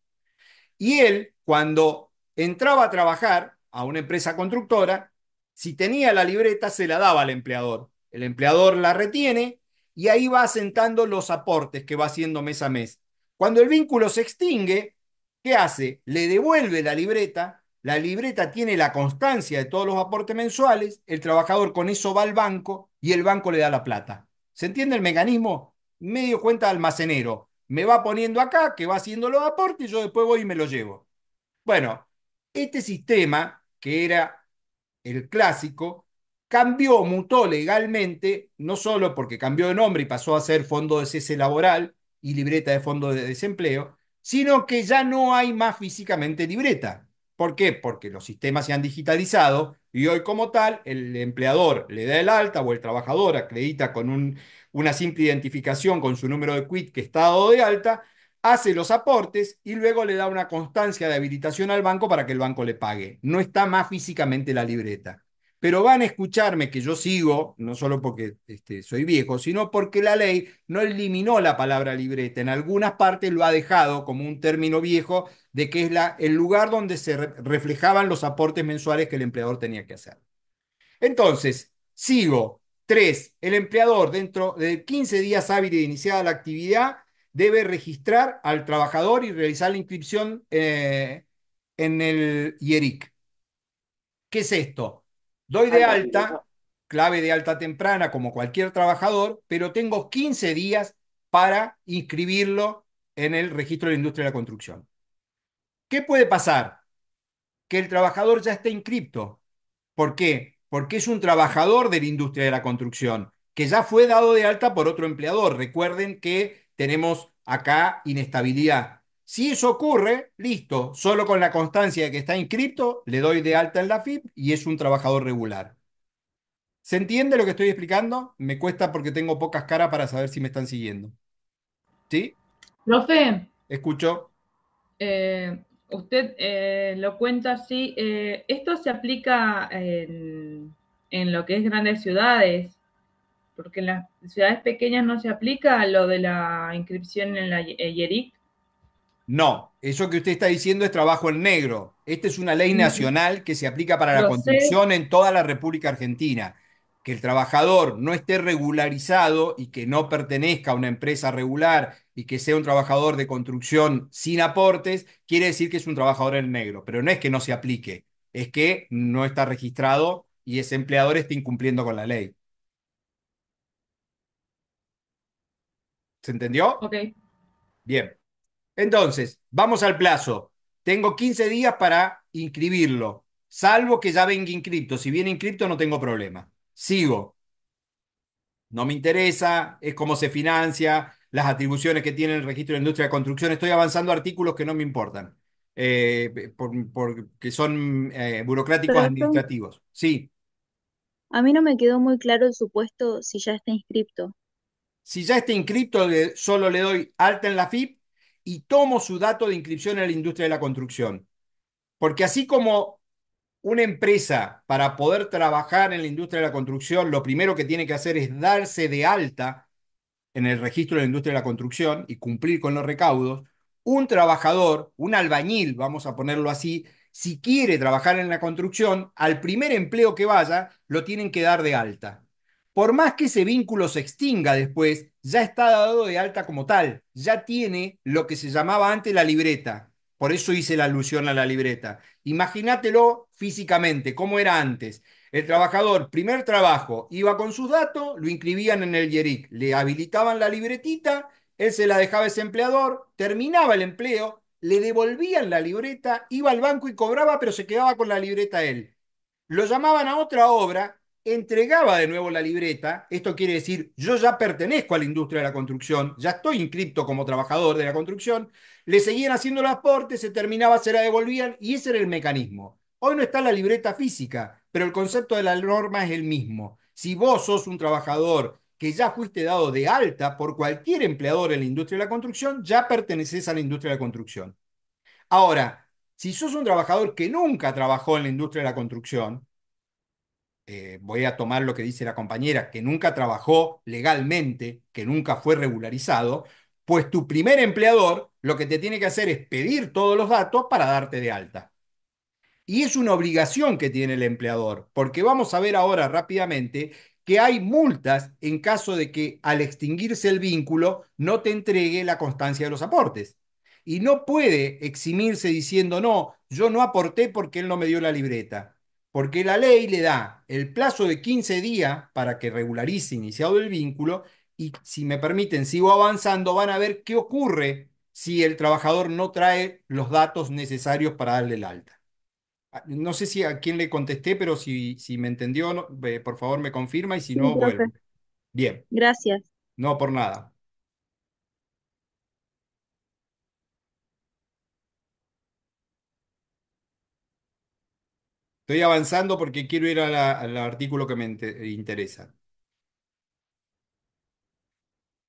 Y él, cuando entraba a trabajar a una empresa constructora, si tenía la libreta, se la daba al empleador. El empleador la retiene y ahí va asentando los aportes que va haciendo mes a mes. Cuando el vínculo se extingue, ¿qué hace? Le devuelve la libreta, la libreta tiene la constancia de todos los aportes mensuales, el trabajador con eso va al banco y el banco le da la plata. ¿Se entiende el mecanismo? Medio cuenta almacenero me va poniendo acá, que va haciendo los aportes, y yo después voy y me lo llevo. Bueno, este sistema, que era el clásico, cambió, mutó legalmente, no solo porque cambió de nombre y pasó a ser Fondo de Cese Laboral y libreta de Fondo de Desempleo, sino que ya no hay más físicamente libreta. ¿Por qué? Porque los sistemas se han digitalizado y hoy como tal el empleador le da el alta o el trabajador acredita con un una simple identificación con su número de quit que está dado de alta, hace los aportes y luego le da una constancia de habilitación al banco para que el banco le pague. No está más físicamente la libreta. Pero van a escucharme que yo sigo, no solo porque este, soy viejo, sino porque la ley no eliminó la palabra libreta. En algunas partes lo ha dejado como un término viejo de que es la, el lugar donde se reflejaban los aportes mensuales que el empleador tenía que hacer. Entonces, sigo Tres, el empleador dentro de 15 días hábiles de iniciada la actividad debe registrar al trabajador y realizar la inscripción eh, en el IERIC. ¿Qué es esto? Doy de alta, clave de alta temprana como cualquier trabajador, pero tengo 15 días para inscribirlo en el registro de la industria de la construcción. ¿Qué puede pasar? Que el trabajador ya esté inscripto. ¿Por qué? porque es un trabajador de la industria de la construcción, que ya fue dado de alta por otro empleador. Recuerden que tenemos acá inestabilidad. Si eso ocurre, listo, solo con la constancia de que está inscripto, le doy de alta en la FIP y es un trabajador regular. ¿Se entiende lo que estoy explicando? Me cuesta porque tengo pocas caras para saber si me están siguiendo. ¿Sí? Profe. Escucho. Eh, usted eh, lo cuenta así, eh, esto se aplica en, en, lo que es grandes ciudades, porque en las ciudades pequeñas no se aplica lo de la inscripción en la IERIC. Eh, no, eso que usted está diciendo es trabajo en negro. Esta es una ley nacional que se aplica para la construcción en toda la República Argentina el trabajador no esté regularizado y que no pertenezca a una empresa regular y que sea un trabajador de construcción sin aportes, quiere decir que es un trabajador en negro, pero no es que no se aplique, es que no está registrado y ese empleador está incumpliendo con la ley. ¿Se entendió? Ok. Bien. Entonces, vamos al plazo. Tengo 15 días para inscribirlo, salvo que ya venga inscripto. Si viene inscripto no tengo problema sigo. No me interesa, es cómo se financia, las atribuciones que tiene el registro de industria de construcción. Estoy avanzando artículos que no me importan, eh, porque son eh, burocráticos administrativos. Sí. A mí no me quedó muy claro el supuesto si ya está inscripto. Si ya está inscripto, solo le doy alta en la FIP y tomo su dato de inscripción en la industria de la construcción. Porque así como una empresa para poder trabajar en la industria de la construcción, lo primero que tiene que hacer es darse de alta en el registro de la industria de la construcción y cumplir con los recaudos. Un trabajador, un albañil, vamos a ponerlo así, si quiere trabajar en la construcción, al primer empleo que vaya, lo tienen que dar de alta. Por más que ese vínculo se extinga después, ya está dado de alta como tal, ya tiene lo que se llamaba antes la libreta. Por eso hice la alusión a la libreta. Imagínatelo físicamente, como era antes. El trabajador, primer trabajo, iba con sus datos, lo inscribían en el YERIC, le habilitaban la libretita, él se la dejaba ese empleador, terminaba el empleo, le devolvían la libreta, iba al banco y cobraba, pero se quedaba con la libreta él. Lo llamaban a otra obra, entregaba de nuevo la libreta, esto quiere decir, yo ya pertenezco a la industria de la construcción, ya estoy inscripto como trabajador de la construcción, le seguían haciendo los aportes, se terminaba, se la devolvían y ese era el mecanismo. Hoy no está la libreta física, pero el concepto de la norma es el mismo. Si vos sos un trabajador que ya fuiste dado de alta por cualquier empleador en la industria de la construcción, ya perteneces a la industria de la construcción. Ahora, si sos un trabajador que nunca trabajó en la industria de la construcción, eh, voy a tomar lo que dice la compañera, que nunca trabajó legalmente, que nunca fue regularizado, pues tu primer empleador lo que te tiene que hacer es pedir todos los datos para darte de alta. Y es una obligación que tiene el empleador, porque vamos a ver ahora rápidamente que hay multas en caso de que al extinguirse el vínculo no te entregue la constancia de los aportes. Y no puede eximirse diciendo, no, yo no aporté porque él no me dio la libreta. Porque la ley le da el plazo de 15 días para que regularice iniciado el vínculo y si me permiten, sigo avanzando, van a ver qué ocurre si el trabajador no trae los datos necesarios para darle el alta. Ah, no sé si a quién le contesté, pero si, si me entendió, por favor me confirma y si no, vuelvo. Bien. Gracias. No, por nada. Estoy avanzando porque quiero ir al artículo que me interesa.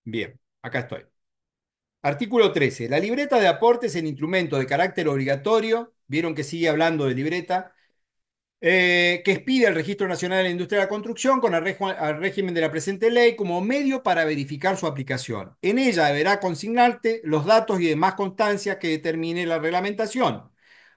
Bien, acá estoy. Artículo 13. La libreta de aportes en instrumento de carácter obligatorio vieron que sigue hablando de libreta, eh, que expide el Registro Nacional de la Industria de la Construcción con el al régimen de la presente ley como medio para verificar su aplicación. En ella deberá consignarte los datos y demás constancias que determine la reglamentación.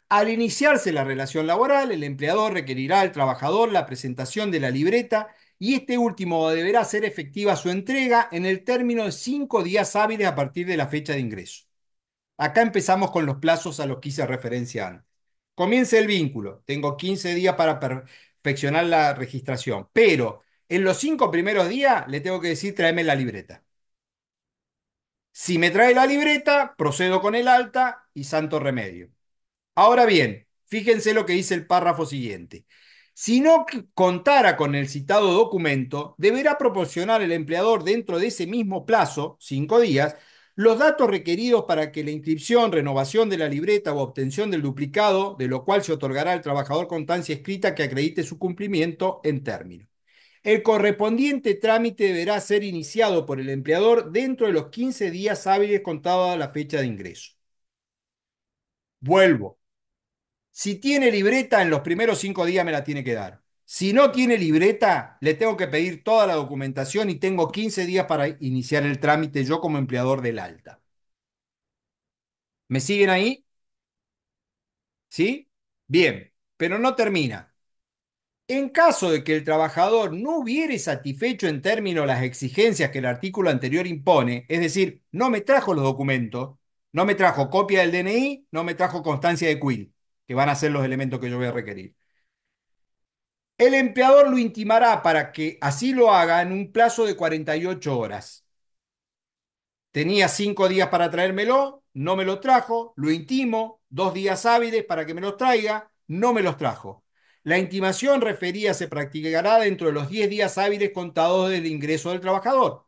Al iniciarse la relación laboral, el empleador requerirá al trabajador la presentación de la libreta y este último deberá hacer efectiva su entrega en el término de cinco días hábiles a partir de la fecha de ingreso. Acá empezamos con los plazos a los que hice referencia antes. Comience el vínculo. Tengo 15 días para perfeccionar la registración. Pero en los cinco primeros días le tengo que decir tráeme la libreta. Si me trae la libreta, procedo con el alta y santo remedio. Ahora bien, fíjense lo que dice el párrafo siguiente. Si no contara con el citado documento, deberá proporcionar el empleador dentro de ese mismo plazo, cinco días, los datos requeridos para que la inscripción, renovación de la libreta o obtención del duplicado, de lo cual se otorgará al trabajador constancia escrita que acredite su cumplimiento en término. El correspondiente trámite deberá ser iniciado por el empleador dentro de los 15 días hábiles contados a la fecha de ingreso. Vuelvo. Si tiene libreta, en los primeros cinco días me la tiene que dar. Si no tiene libreta, le tengo que pedir toda la documentación y tengo 15 días para iniciar el trámite yo como empleador del alta. ¿Me siguen ahí? ¿Sí? Bien, pero no termina. En caso de que el trabajador no hubiere satisfecho en términos las exigencias que el artículo anterior impone, es decir, no me trajo los documentos, no me trajo copia del DNI, no me trajo constancia de quill, que van a ser los elementos que yo voy a requerir el empleador lo intimará para que así lo haga en un plazo de 48 horas. Tenía cinco días para traérmelo, no me lo trajo, lo intimo, dos días hábiles para que me los traiga, no me los trajo. La intimación referida se practicará dentro de los 10 días hábiles contados del ingreso del trabajador.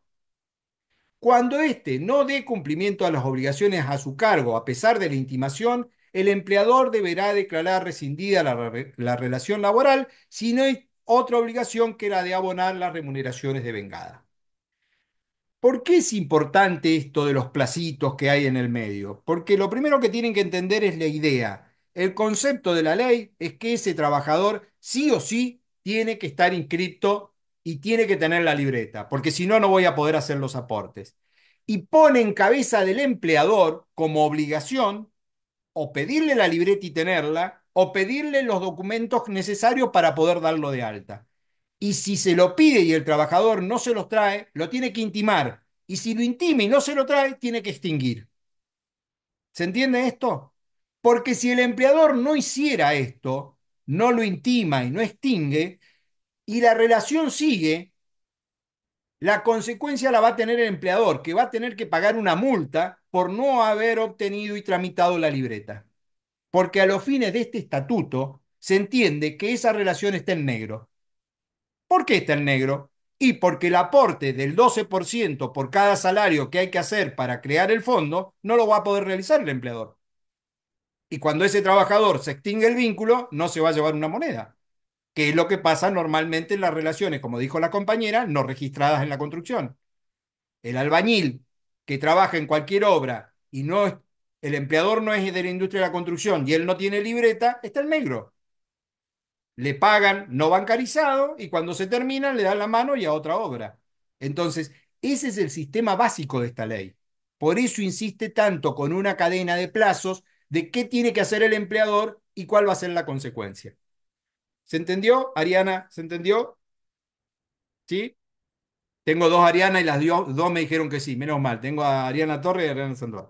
Cuando éste no dé cumplimiento a las obligaciones a su cargo a pesar de la intimación, el empleador deberá declarar rescindida la, relación laboral si no hay otra obligación que la de abonar las remuneraciones de vengada. ¿Por qué es importante esto de los placitos que hay en el medio? Porque lo primero que tienen que entender es la idea. El concepto de la ley es que ese trabajador sí o sí tiene que estar inscripto y tiene que tener la libreta, porque si no, no voy a poder hacer los aportes. Y pone en cabeza del empleador como obligación o pedirle la libreta y tenerla, o pedirle los documentos necesarios para poder darlo de alta. Y si se lo pide y el trabajador no se los trae, lo tiene que intimar. Y si lo intima y no se lo trae, tiene que extinguir. ¿Se entiende esto? Porque si el empleador no hiciera esto, no lo intima y no extingue, y la relación sigue, la consecuencia la va a tener el empleador, que va a tener que pagar una multa por no haber obtenido y tramitado la libreta, porque a los fines de este estatuto se entiende que esa relación está en negro. ¿Por qué está en negro? Y porque el aporte del 12% por cada salario que hay que hacer para crear el fondo no lo va a poder realizar el empleador. Y cuando ese trabajador se extingue el vínculo, no se va a llevar una moneda, que es lo que pasa normalmente en las relaciones, como dijo la compañera, no registradas en la construcción. El albañil que trabaja en cualquier obra y no el empleador no es de la industria de la construcción y él no tiene libreta, está el negro. Le pagan no bancarizado y cuando se termina le dan la mano y a otra obra. Entonces, ese es el sistema básico de esta ley. Por eso insiste tanto con una cadena de plazos de qué tiene que hacer el empleador y cuál va a ser la consecuencia. ¿Se entendió, Ariana? ¿Se entendió? ¿Sí? Tengo dos Ariana y las dos me dijeron que sí, menos mal. Tengo a Ariana Torre y a Ariana Sandoval.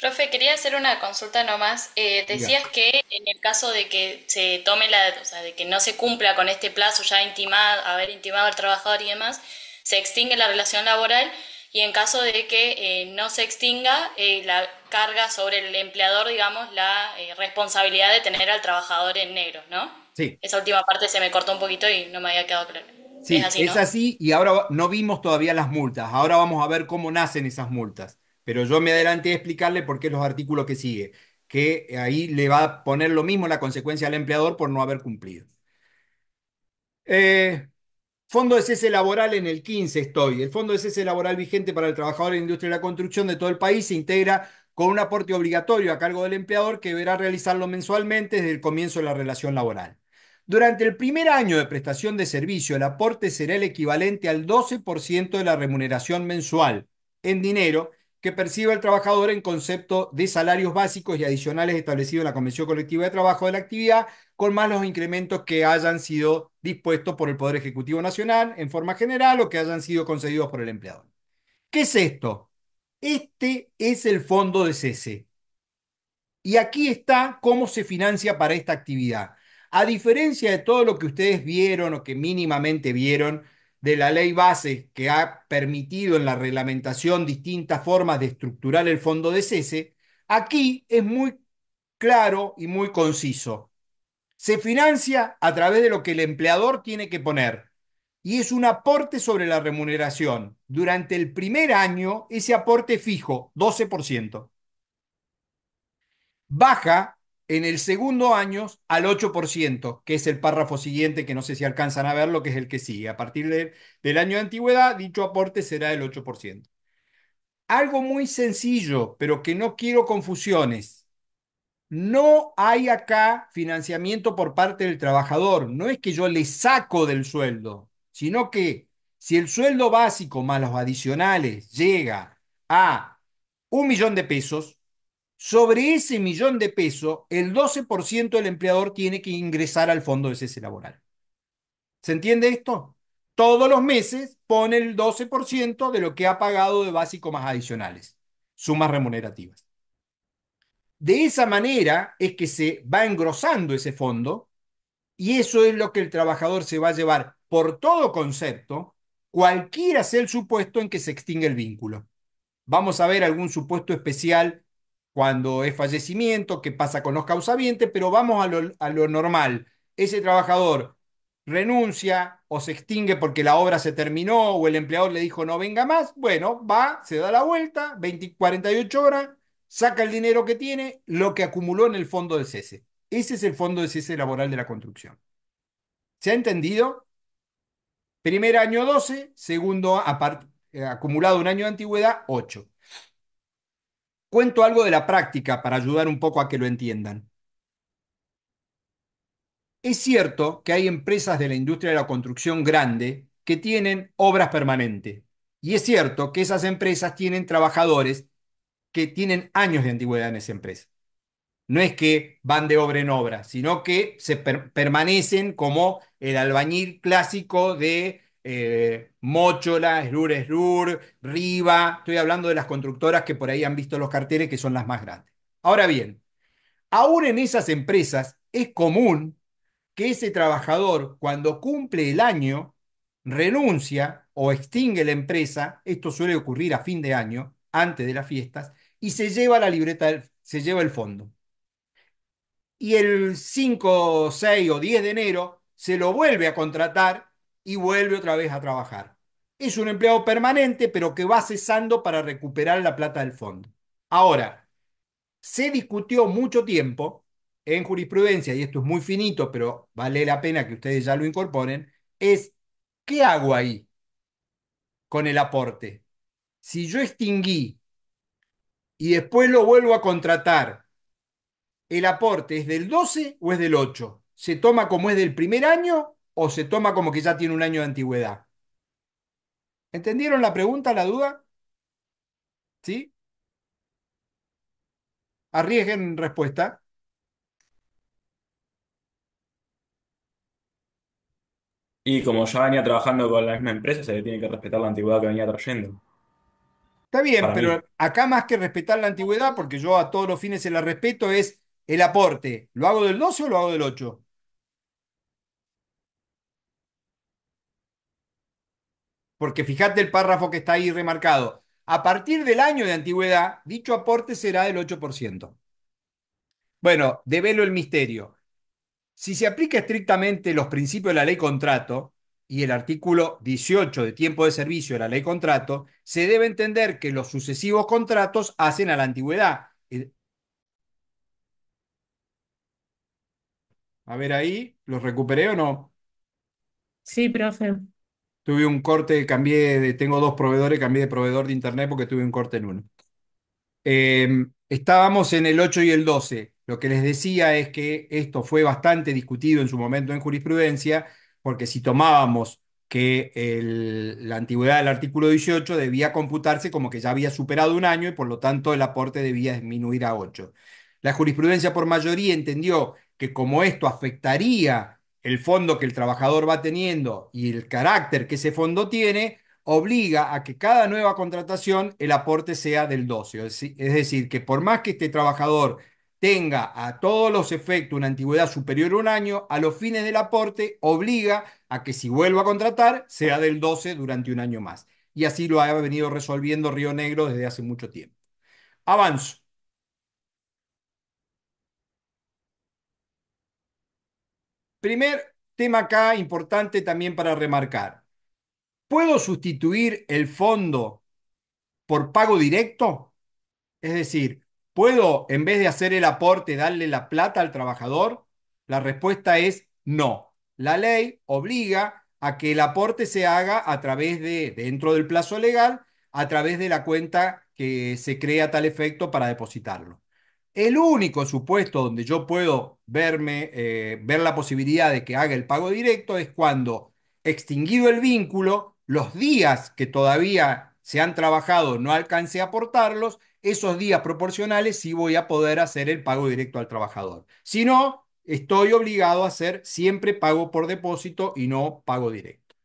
Profe, quería hacer una consulta nomás. Eh, decías que en el caso de que se tome la, o sea, de que no se cumpla con este plazo ya intimado, haber intimado al trabajador y demás, se extingue la relación laboral y en caso de que eh, no se extinga, eh, la carga sobre el empleador, digamos, la responsabilidad de tener al trabajador en negro, ¿no? Sí. Esa última parte se me cortó un poquito y no me había quedado claro. Sí, es así, y ahora no vimos todavía las multas. Ahora vamos a ver cómo nacen esas multas. Pero yo me adelanté a explicarle por qué los artículos que sigue, que ahí le va a poner lo mismo la consecuencia al empleador por no haber cumplido. Eh, fondo de cese laboral en el 15 estoy. El fondo de cese laboral vigente para el trabajador de la industria de la construcción de todo el país se integra con un aporte obligatorio a cargo del empleador que deberá realizarlo mensualmente desde el comienzo de la relación laboral. Durante el primer año de prestación de servicio, el aporte será el equivalente al 12% de la remuneración mensual en dinero que perciba el trabajador en concepto de salarios básicos y adicionales establecidos en la Convención Colectiva de Trabajo de la actividad, con más los incrementos que hayan sido dispuestos por el Poder Ejecutivo Nacional en forma general o que hayan sido concedidos por el empleador. ¿Qué es esto? Este es el fondo de cese. E. Y aquí está cómo se financia para esta actividad. A diferencia de todo lo que ustedes vieron o que mínimamente vieron de la ley base que ha permitido en la reglamentación distintas formas de estructurar el fondo de cese, aquí es muy claro y muy conciso. Se financia a través de lo que el empleador tiene que poner y es un aporte sobre la remuneración. Durante el primer año, ese aporte fijo, 12%. Baja en el segundo año al 8%, que es el párrafo siguiente, que no sé si alcanzan a verlo, que es el que sigue. A partir del año de antigüedad, dicho aporte será el 8%. Algo muy sencillo, pero que no quiero confusiones. No hay acá financiamiento por parte del trabajador. No es que yo le saco del sueldo, sino que si el sueldo básico más los adicionales llega a un millón de pesos, sobre ese millón de pesos, el 12% del empleador tiene que ingresar al fondo de cese laboral. ¿Se entiende esto? Todos los meses pone el 12% de lo que ha pagado de básico más adicionales, sumas remunerativas. De esa manera es que se va engrosando ese fondo y eso es lo que el trabajador se va a llevar por todo concepto, cualquiera sea el supuesto en que se extinga el vínculo. Vamos a ver algún supuesto especial cuando es fallecimiento, qué pasa con los causavientes, pero vamos a lo, normal. Ese trabajador renuncia o se extingue porque la obra se terminó o el empleador le dijo no venga más, bueno, va, se da la vuelta, 20, 48 horas, saca el dinero que tiene, lo que acumuló en el fondo de cese. Ese es el fondo de cese laboral de la construcción. ¿Se ha entendido? Primer año 12, segundo eh, acumulado un año de antigüedad 8. Cuento algo de la práctica para ayudar un poco a que lo entiendan. Es cierto que hay empresas de la industria de la construcción grande que tienen obras permanentes. Y es cierto que esas empresas tienen trabajadores que tienen años de antigüedad en esa empresa. No es que van de obra en obra, sino que se permanecen como el albañil clásico de eh, Mochola, Slur Riva, estoy hablando de las constructoras que por ahí han visto los carteles que son las más grandes. Ahora bien, aún en esas empresas es común que ese trabajador cuando cumple el año renuncia o extingue la empresa, esto suele ocurrir a fin de año, antes de las fiestas, y se lleva la libreta, se lleva el fondo. Y el 5, 6 o 10 de enero se lo vuelve a contratar y vuelve otra vez a trabajar. Es un empleado permanente, pero que va cesando para recuperar la plata del fondo. Ahora, se discutió mucho tiempo en jurisprudencia, y esto es muy finito, pero vale la pena que ustedes ya lo incorporen, es ¿qué hago ahí con el aporte? Si yo extinguí y después lo vuelvo a contratar, ¿el aporte es del 12 o es del 8? ¿Se toma como es del primer año o se toma como que ya tiene un año de antigüedad. ¿Entendieron la pregunta, la duda? ¿Sí? Arriesguen respuesta. Y como ya venía trabajando con la misma empresa, se le tiene que respetar la antigüedad que venía trayendo, Está bien, pero acá más que respetar la antigüedad, porque yo a todos los fines se la respeto, es el aporte. ¿Lo hago del 12 o lo hago del 8? porque fíjate el párrafo que está ahí remarcado. A partir del año de antigüedad, dicho aporte será del 8%. Bueno, develo el misterio. Si se aplica estrictamente los principios de la ley contrato y el artículo 18 de tiempo de servicio de la ley contrato, se debe entender que los sucesivos contratos hacen a la antigüedad. Eh, a ver ahí, ¿los recuperé o no? Sí, profe tuve un corte, cambié, de, tengo dos proveedores, cambié de proveedor de internet porque tuve un corte en uno. Em, estábamos en el 8 y el 12. Lo que les decía es que esto fue bastante discutido en su momento en jurisprudencia, porque si tomábamos que el, la antigüedad del artículo 18 debía computarse como que ya había superado un año y por lo tanto el aporte debía disminuir a 8. La jurisprudencia por mayoría entendió que como esto afectaría el fondo que el trabajador va teniendo y el carácter que ese fondo tiene, obliga a que cada nueva contratación el aporte sea del 12. Es decir, que por más que este trabajador tenga a todos los efectos una antigüedad superior a un año, a los fines del aporte obliga a que si vuelva a contratar sea del 12 durante un año más. Y así lo ha venido resolviendo Río Negro desde hace mucho tiempo. Avanzo. Primer tema acá importante también para remarcar. ¿Puedo sustituir el fondo por pago directo? Es decir, ¿puedo en vez de hacer el aporte darle la plata al trabajador? La respuesta es no. La ley obliga a que el aporte se haga a través de, dentro del plazo legal, a través de la cuenta que se crea a tal efecto para depositarlo. El único supuesto donde yo puedo verme, eh, ver la posibilidad de que haga el pago directo es cuando, extinguido el vínculo, los días que todavía se han trabajado no alcance a aportarlos, esos días proporcionales sí voy a poder hacer el pago directo al trabajador. Si no, estoy obligado a hacer siempre pago por depósito y no pago directo.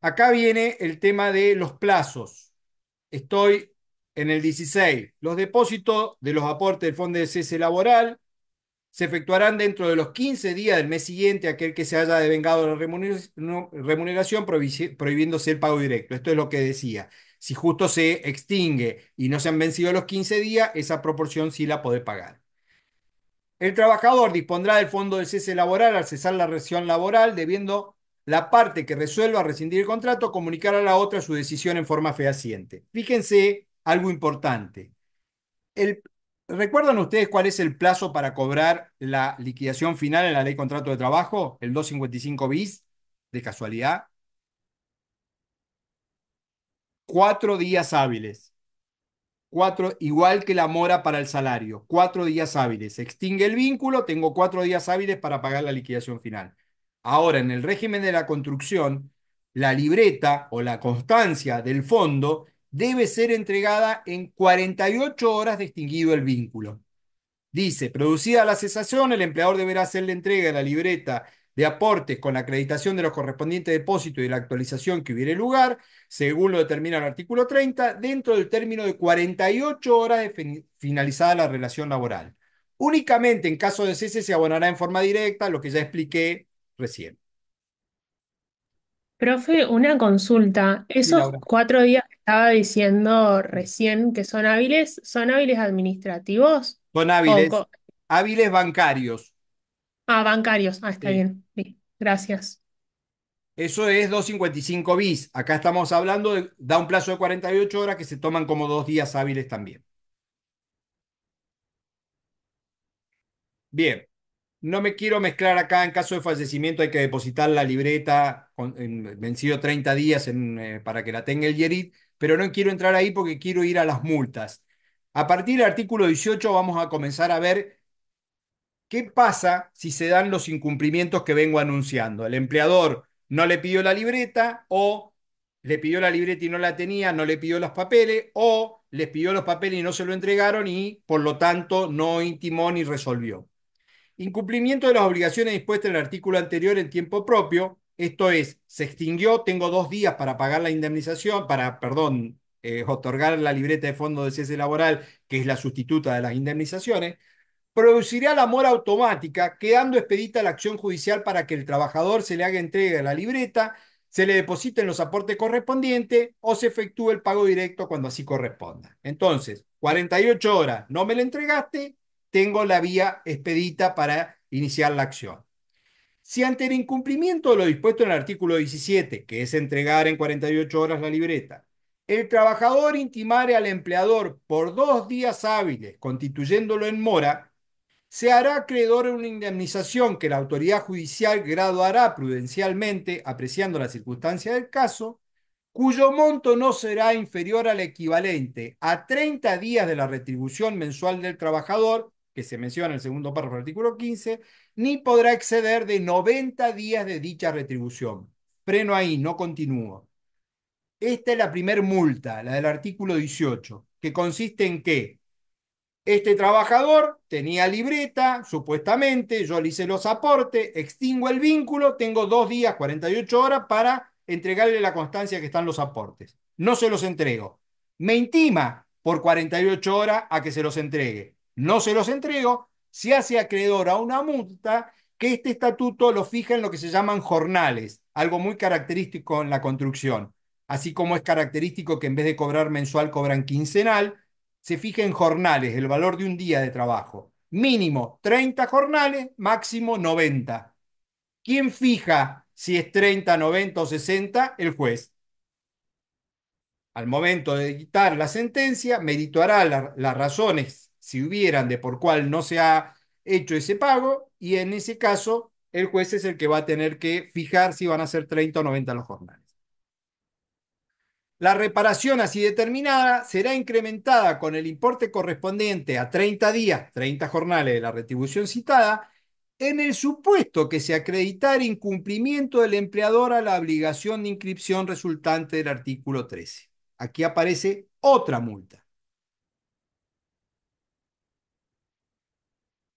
Acá viene el tema de los plazos. Estoy en el 16, los depósitos de los aportes del Fondo de Cese Laboral se efectuarán dentro de los 15 días del mes siguiente a aquel que se haya devengado la remuneración prohibiéndose el pago directo. Esto es lo que decía. Si justo se extingue y no se han vencido los 15 días, esa proporción sí la puede pagar. El trabajador dispondrá del fondo de cese laboral al cesar la relación laboral, debiendo la parte que resuelva rescindir el contrato comunicar a la otra su decisión en forma fehaciente. Fíjense algo importante. El, ¿Recuerdan ustedes cuál es el plazo para cobrar la liquidación final en la ley contrato de trabajo? El 255 bis, de casualidad. Cuatro días hábiles. Cuatro, igual que la mora para el salario. Cuatro días hábiles. extingue el vínculo, tengo cuatro días hábiles para pagar la liquidación final. Ahora, en el régimen de la construcción, la libreta o la constancia del fondo debe ser entregada en 48 horas de extinguido el vínculo. Dice, producida la cesación, el empleador deberá hacer la entrega de la libreta de aportes con la acreditación de los correspondientes depósitos y la actualización que hubiere lugar, según lo determina el artículo 30, dentro del término de 48 horas de finalizada la relación laboral. Únicamente en caso de cese se abonará en forma directa, lo que ya expliqué recién. Profe, una consulta. Esos cuatro días que estaba diciendo recién que son hábiles, ¿son hábiles administrativos Son hábiles, hábiles bancarios. ah, bancarios? Ah, está bien. gracias. Eso es 255 bis. Acá estamos hablando de, da un plazo de 48 horas que se toman como dos días hábiles también. Bien, no me quiero mezclar acá, en caso de fallecimiento hay que depositar la libreta, vencido 30 días eh, para que la tenga el Yerit, pero no quiero entrar ahí porque quiero ir a las multas. A partir del artículo 18 vamos a comenzar a ver qué pasa si se dan los incumplimientos que vengo anunciando. El empleador no le pidió la libreta o le pidió la libreta y no la tenía, no le pidió los papeles o les pidió los papeles y no se lo entregaron y por lo tanto no intimó ni resolvió. Incumplimiento de las obligaciones dispuestas en el artículo anterior en tiempo propio, esto es, se extinguió, tengo dos días para pagar la indemnización, para, perdón, eh, otorgar la libreta de fondo de cese laboral, que es la sustituta de las indemnizaciones, producirá la mora automática, quedando expedita la acción judicial para que el trabajador se le haga entrega de la libreta, se le depositen los aportes correspondientes o se efectúe el pago directo cuando así corresponda. Entonces, 48 horas, no me la entregaste, tengo la vía expedita para iniciar la acción. Si ante el incumplimiento de lo dispuesto en el artículo 17, que es entregar en 48 horas la libreta, el trabajador intimare al empleador por dos días hábiles, constituyéndolo en mora, se hará acreedor a una indemnización que la autoridad judicial graduará prudencialmente, apreciando la circunstancia del caso, cuyo monto no será inferior al equivalente a 30 días de la retribución mensual del trabajador que se menciona en el segundo párrafo del artículo 15, ni podrá exceder de 90 días de dicha retribución. Freno ahí, no continúo. Esta es la primer multa, la del artículo 18, que consiste en que este trabajador tenía libreta, supuestamente, yo le hice los aportes, extingo el vínculo, tengo dos días, 48 horas para entregarle la constancia que están los aportes. No se los entrego. Me intima por 48 horas a que se los entregue no se los entrego, se hace acreedor a una multa que este estatuto lo fija en lo que se llaman jornales, algo muy característico en la construcción. Así como es característico que en vez de cobrar mensual cobran quincenal, se fija en jornales, el valor de un día de trabajo. Mínimo 30 jornales, máximo 90. ¿Quién fija si es 30, 90 o 60? El juez. Al momento de editar la sentencia, meditará las razones si hubieran, de por cuál no se ha hecho ese pago, y en ese caso el juez es el que va a tener que fijar si van a ser 30 o 90 los jornales. La reparación así determinada será incrementada con el importe correspondiente a 30 días, 30 jornales de la retribución citada, en el supuesto que se acreditara incumplimiento del empleador a la obligación de inscripción resultante del artículo 13. Aquí aparece otra multa.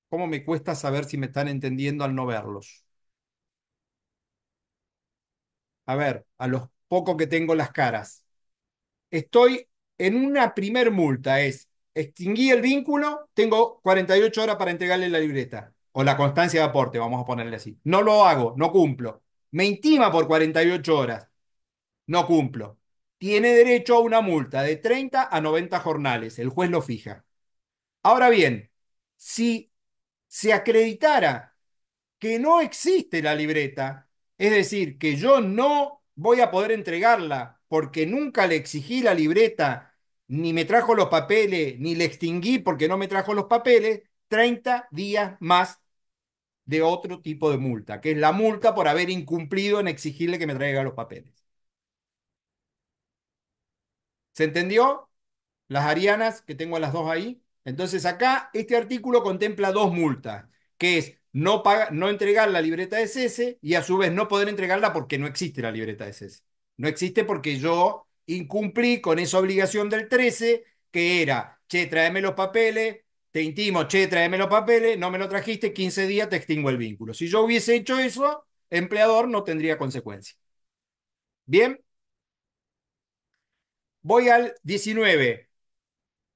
¿Cómo me cuesta saber si me están entendiendo al no verlos? A ver, a los pocos que tengo las caras. Estoy en una primer multa, es extinguí el vínculo, tengo 48 horas para entregarle la libreta o la constancia de aporte, vamos a ponerle así. No lo hago, no cumplo. Me intima por 48 horas, no cumplo. Tiene derecho a una multa de 30 a 90 jornales, el juez lo fija. Ahora bien, si se acreditara que no existe la libreta, es decir, que yo no voy a poder entregarla porque nunca le exigí la libreta, ni me trajo los papeles, ni le extinguí porque no me trajo los papeles, 30 días más de otro tipo de multa, que es la multa por haber incumplido en exigirle que me traiga los papeles. ¿Se entendió? Las arianas que tengo a las dos ahí. Entonces acá este artículo contempla dos multas, que es no, no entregar la libreta de cese y a su vez no poder entregarla porque no existe la libreta de cese. No existe porque yo incumplí con esa obligación del 13 que era, che, tráeme los papeles, te intimo, che, tráeme los papeles, no me lo trajiste, 15 días te extingo el vínculo. Si yo hubiese hecho eso, empleador no tendría consecuencia. Bien. Voy al 19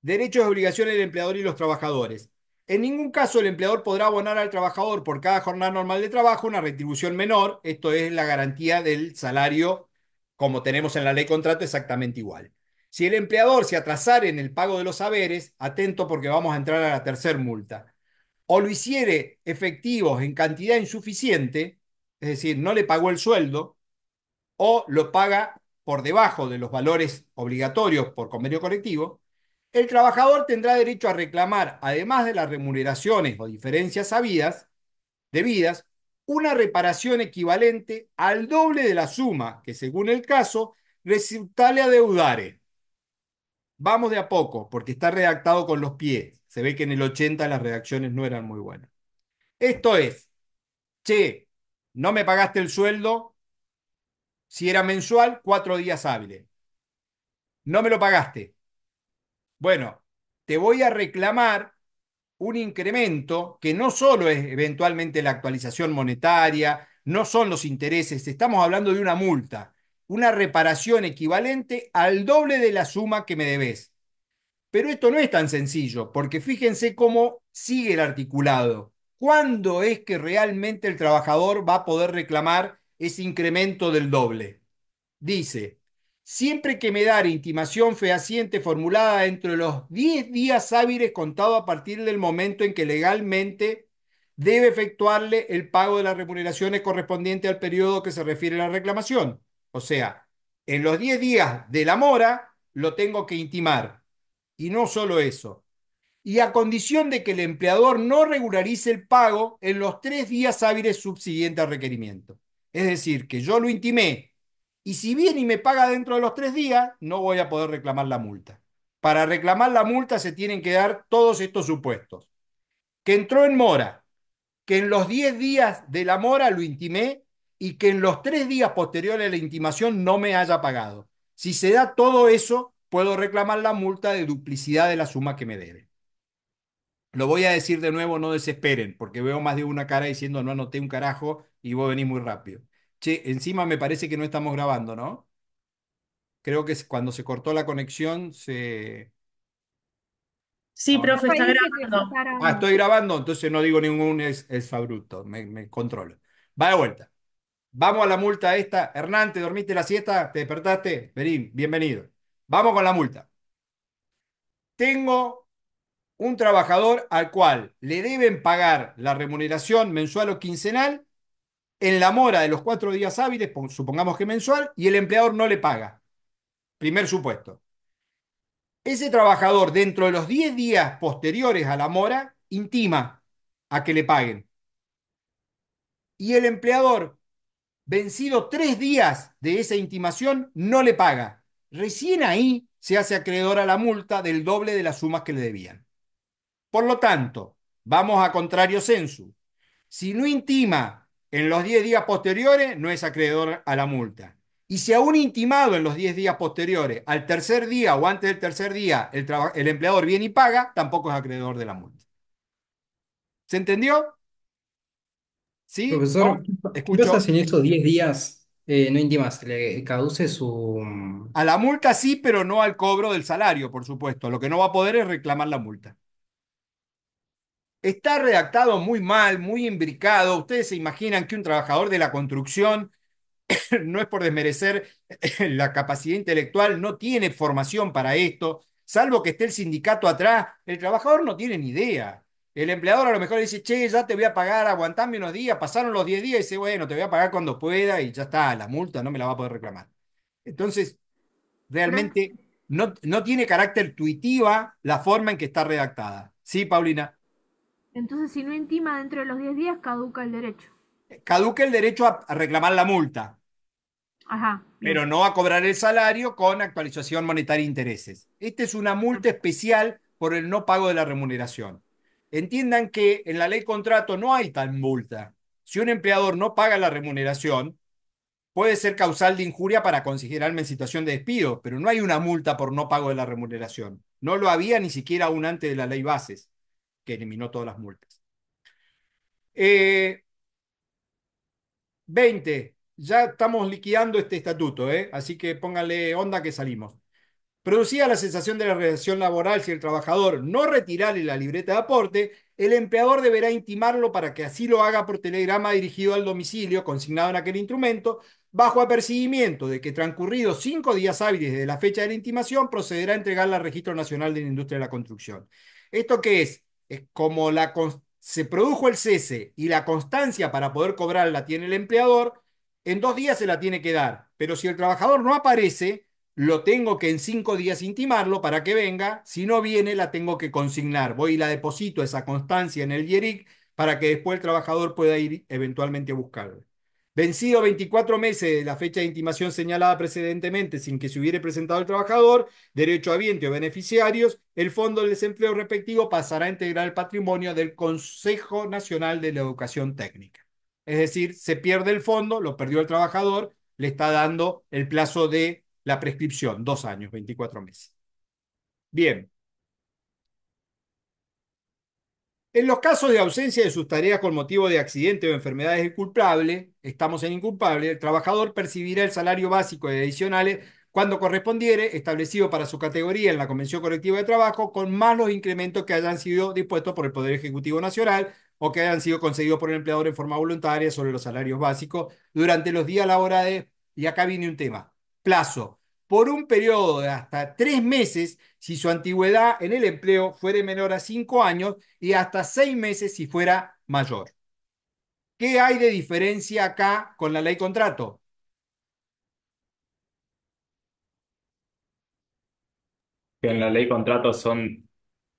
derechos y obligaciones del empleador y los trabajadores. En ningún caso el empleador podrá abonar al trabajador por cada jornada normal de trabajo una retribución menor, esto es la garantía del salario como tenemos en la ley contrato exactamente igual. Si el empleador se atrasara en el pago de los haberes, atento porque vamos a entrar a la tercera multa, o lo hiciere efectivos en cantidad insuficiente, es decir, no le pagó el sueldo, o lo paga por debajo de los valores obligatorios por convenio colectivo, el trabajador tendrá derecho a reclamar, además de las remuneraciones o diferencias habidas, debidas, una reparación equivalente al doble de la suma que, según el caso, resultale adeudare. Vamos de a poco, porque está redactado con los pies. Se ve que en el 80 las redacciones no eran muy buenas. Esto es, che, no me pagaste el sueldo, si era mensual, cuatro días hábiles. No me lo pagaste. Bueno, te voy a reclamar un incremento que no solo es eventualmente la actualización monetaria, no son los intereses, estamos hablando de una multa, una reparación equivalente al doble de la suma que me debes. Pero esto no es tan sencillo, porque fíjense cómo sigue el articulado. ¿Cuándo es que realmente el trabajador va a poder reclamar ese incremento del doble? Dice, siempre que me da intimación fehaciente formulada dentro de los 10 días hábiles contados a partir del momento en que legalmente debe efectuarle el pago de las remuneraciones correspondientes al periodo que se refiere a la reclamación. O sea, en los 10 días de la mora lo tengo que intimar. Y no solo eso. Y a condición de que el empleador no regularice el pago en los tres días hábiles subsiguientes al requerimiento. Es decir, que yo lo intimé y si viene y me paga dentro de los tres días, no voy a poder reclamar la multa. Para reclamar la multa se tienen que dar todos estos supuestos. Que entró en mora, que en los diez días de la mora lo intimé y que en los tres días posteriores a la intimación no me haya pagado. Si se da todo eso, puedo reclamar la multa de duplicidad de la suma que me debe. Lo voy a decir de nuevo, no desesperen, porque veo más de una cara diciendo no anoté un carajo y vos venís muy rápido. Che, encima me parece que no estamos grabando, ¿no? Creo que cuando se cortó la conexión, se... Sí, ah. profe, está grabando. Ah, estoy grabando, entonces no digo ningún es, me, controlo. Va de vuelta. Vamos a la multa esta. Hernán, ¿te dormiste la siesta? ¿Te despertaste? Perín, bienvenido. Vamos con la multa. Tengo un trabajador al cual le deben pagar la remuneración mensual o quincenal en la mora de los cuatro días hábiles, supongamos que mensual, y el empleador no le paga. Primer supuesto. Ese trabajador, dentro de los diez días posteriores a la mora, intima a que le paguen. Y el empleador, vencido tres días de esa intimación, no le paga. Recién ahí se hace acreedor a la multa del doble de las sumas que le debían. Por lo tanto, vamos a contrario censo. Si no intima en los 10 días posteriores no es acreedor a la multa. Y si aún intimado en los 10 días posteriores, al tercer día o antes del tercer día, el, empleador viene y paga, tampoco es acreedor de la multa. ¿Se entendió? Sí. Profesor, ¿qué pasa si en estos 10 días eh, no intimas? ¿Le caduce su...? Mm? A la multa sí, pero no al cobro del salario, por supuesto. Lo que no va a poder es reclamar la multa. Está redactado muy mal, muy imbricado. Ustedes se imaginan que un trabajador de la construcción, no es por desmerecer la capacidad intelectual, no tiene formación para esto, salvo que esté el sindicato atrás, el trabajador no tiene ni idea. El empleador a lo mejor le dice, che, ya te voy a pagar, aguantame unos días, pasaron los 10 días y dice, bueno, te voy a pagar cuando pueda y ya está, la multa no me la va a poder reclamar. Entonces, realmente no, no tiene carácter intuitiva la forma en que está redactada. ¿Sí, Paulina? Entonces, si no intima dentro de los 10 días, caduca el derecho. Caduca el derecho a, reclamar la multa. Ajá. Pero no a cobrar el salario con actualización monetaria e intereses. Esta es una multa especial por el no pago de la remuneración. Entiendan que en la ley contrato no hay tal multa. Si un empleador no paga la remuneración, puede ser causal de injuria para considerarme en situación de despido, pero no hay una multa por no pago de la remuneración. No lo había ni siquiera aún antes de la ley bases que eliminó todas las multas. 20. Eh, ya estamos liquidando este estatuto, ¿eh? así que póngale onda que salimos. Producía la sensación de la relación laboral si el trabajador no retirarle la libreta de aporte, el empleador deberá intimarlo para que así lo haga por telegrama dirigido al domicilio consignado en aquel instrumento, bajo apercibimiento de que transcurridos cinco días hábiles desde la fecha de la intimación, procederá a entregarla al Registro Nacional de la Industria de la Construcción. ¿Esto qué es? como la se produjo el cese y la constancia para poder cobrar la tiene el empleador, en dos días se la tiene que dar. Pero si el trabajador no aparece, lo tengo que en cinco días intimarlo para que venga. Si no viene, la tengo que consignar. Voy y la deposito esa constancia en el YERIC para que después el trabajador pueda ir eventualmente a buscarla. Vencido 24 meses de la fecha de intimación señalada precedentemente sin que se hubiere presentado el trabajador, derecho a viento o beneficiarios, el fondo de desempleo respectivo pasará a integrar el patrimonio del Consejo Nacional de la Educación Técnica. Es decir, se pierde el fondo, lo perdió el trabajador, le está dando el plazo de la prescripción, dos años, 24 meses. Bien, En los casos de ausencia de sus tareas con motivo de accidente o enfermedades culpable, estamos en inculpable, el trabajador percibirá el salario básico y adicionales cuando correspondiere, establecido para su categoría en la Convención Colectiva de Trabajo, con más los incrementos que hayan sido dispuestos por el Poder Ejecutivo Nacional o que hayan sido concedidos por el empleador en forma voluntaria sobre los salarios básicos durante los días laborales. Y acá viene un tema, plazo por un periodo de hasta tres meses si su antigüedad en el empleo fuera menor a cinco años y hasta seis meses si fuera mayor. ¿Qué hay de diferencia acá con la ley contrato? Que en la ley contrato son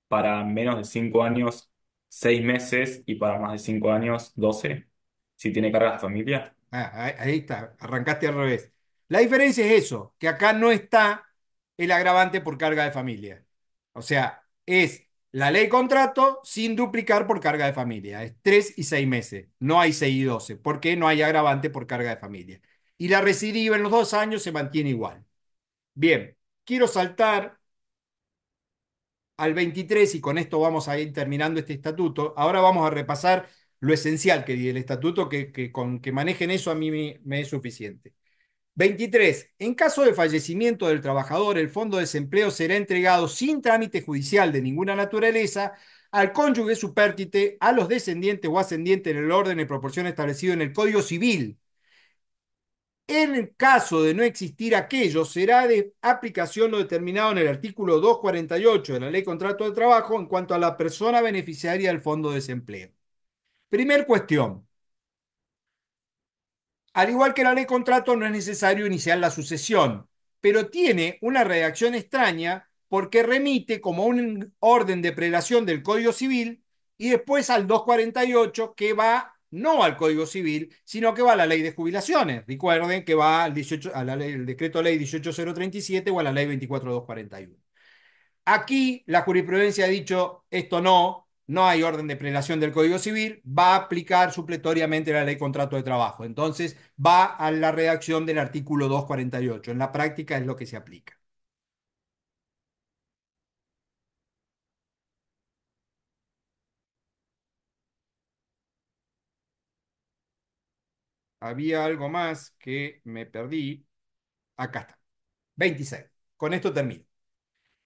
para menos de cinco años seis meses y para más de cinco años doce, si tiene carga de familia. Ah, ahí está, arrancaste al revés. La diferencia es eso, que acá no está el agravante por carga de familia. O sea, es la ley contrato sin duplicar por carga de familia. Es tres y seis meses. No hay seis y 12, porque no hay agravante por carga de familia. Y la recidiva en los dos años se mantiene igual. Bien, quiero saltar al 23 y con esto vamos a ir terminando este estatuto. Ahora vamos a repasar lo esencial que di el estatuto, que, con que manejen eso a mí me es suficiente. 23. En caso de fallecimiento del trabajador, el fondo de desempleo será entregado sin trámite judicial de ninguna naturaleza al cónyuge supértite, a los descendientes o ascendientes en el orden y proporción establecido en el Código Civil. En caso de no existir aquello, será de aplicación lo determinado en el artículo 248 de la Ley Contrato de Trabajo en cuanto a la persona beneficiaria del Fondo de Desempleo. Primer cuestión. Al igual que la ley contrato, no es necesario iniciar la sucesión, pero tiene una redacción extraña porque remite como un orden de prelación del Código Civil y después al 248 que va no al Código Civil, sino que va a la Ley de Jubilaciones. Recuerden que va al 18, decreto ley 18037 o a la ley 24241. Aquí la jurisprudencia ha dicho esto no, no hay orden de prelación del Código Civil, va a aplicar supletoriamente la ley de contrato de trabajo. Entonces, va a la redacción del artículo 248. En la práctica es lo que se aplica. Había algo más que me perdí. Acá está. 26. Con esto termino.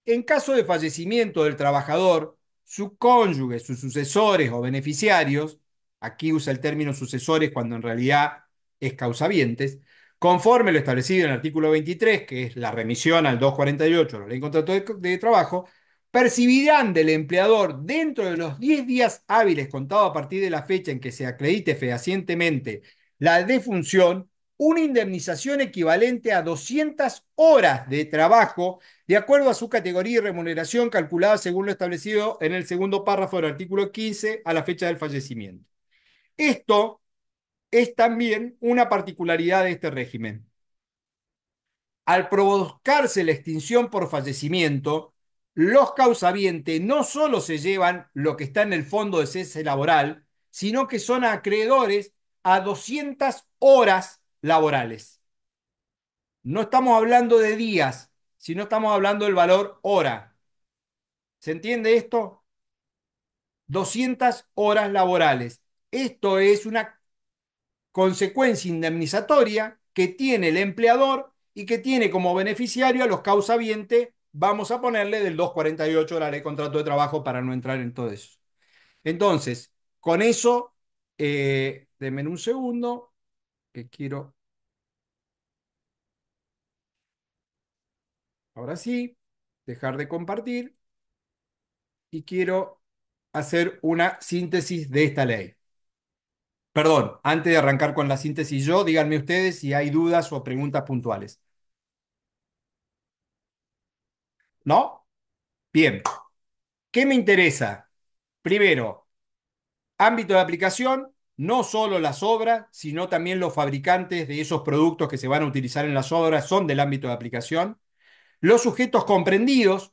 En caso de fallecimiento del trabajador, sus cónyuges, sus sucesores o beneficiarios, aquí usa el término sucesores cuando en realidad es causavientes, conforme lo establecido en el artículo 23, que es la remisión al 248 de la ley de contrato de trabajo, percibirán del empleador dentro de los 10 días hábiles contados a partir de la fecha en que se acredite fehacientemente la defunción, una indemnización equivalente a 200 horas de trabajo de acuerdo a su categoría y remuneración calculada según lo establecido en el segundo párrafo del artículo 15 a la fecha del fallecimiento. Esto es también una particularidad de este régimen. Al provocarse la extinción por fallecimiento, los causavientes no solo se llevan lo que está en el fondo de cese laboral, sino que son acreedores a 200 horas laborales. No estamos hablando de días, si no estamos hablando del valor hora. ¿Se entiende esto? 200 horas laborales. Esto es una consecuencia indemnizatoria que tiene el empleador y que tiene como beneficiario a los causavientes, vamos a ponerle del 248 horas de contrato de trabajo para no entrar en todo eso. Entonces, con eso, eh, denme un segundo, que quiero Ahora sí, dejar de compartir y quiero hacer una síntesis de esta ley. Perdón, antes de arrancar con la síntesis yo, díganme ustedes si hay dudas o preguntas puntuales. ¿No? Bien. ¿Qué me interesa? Primero, ámbito de aplicación, no solo las obras, sino también los fabricantes de esos productos que se van a utilizar en las obras son del ámbito de aplicación los sujetos comprendidos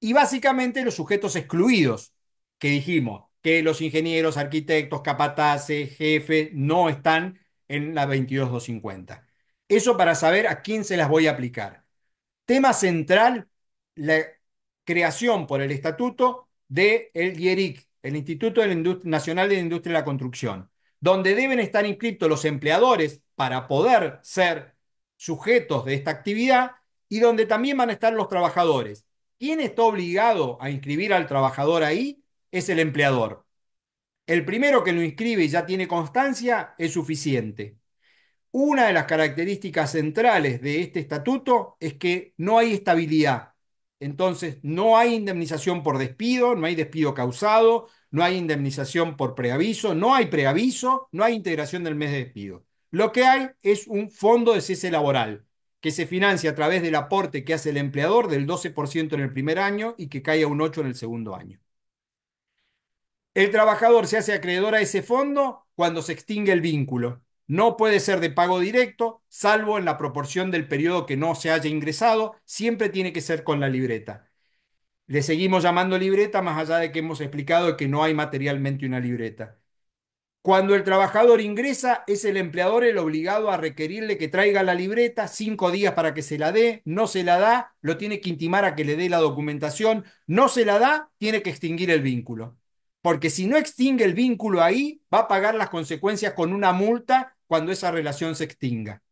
y básicamente los sujetos excluidos, que dijimos que los ingenieros, arquitectos, capataces, jefes no están en la 22250. Eso para saber a quién se las voy a aplicar. Tema central, la creación por el estatuto del el IERIC, el Instituto Nacional de la Industria de la Construcción, donde deben estar inscritos los empleadores para poder ser sujetos de esta actividad y donde también van a estar los trabajadores. ¿Quién está obligado a inscribir al trabajador ahí? Es el empleador. El primero que lo inscribe y ya tiene constancia es suficiente. Una de las características centrales de este estatuto es que no hay estabilidad. Entonces, no hay indemnización por despido, no hay despido causado, no hay indemnización por preaviso, no hay preaviso, no hay integración del mes de despido. Lo que hay es un fondo de cese laboral, que se financia a través del aporte que hace el empleador del 12% en el primer año y que cae a un 8% en el segundo año. El trabajador se hace acreedor a ese fondo cuando se extingue el vínculo. No puede ser de pago directo, salvo en la proporción del periodo que no se haya ingresado, siempre tiene que ser con la libreta. Le seguimos llamando libreta, más allá de que hemos explicado que no hay materialmente una libreta. Cuando el trabajador ingresa, es el empleador el obligado a requerirle que traiga la libreta, cinco días para que se la dé, no se la da, lo tiene que intimar a que le dé la documentación, no se la da, tiene que extinguir el vínculo. Porque si no extingue el vínculo ahí, va a pagar las consecuencias con una multa cuando esa relación se extinga.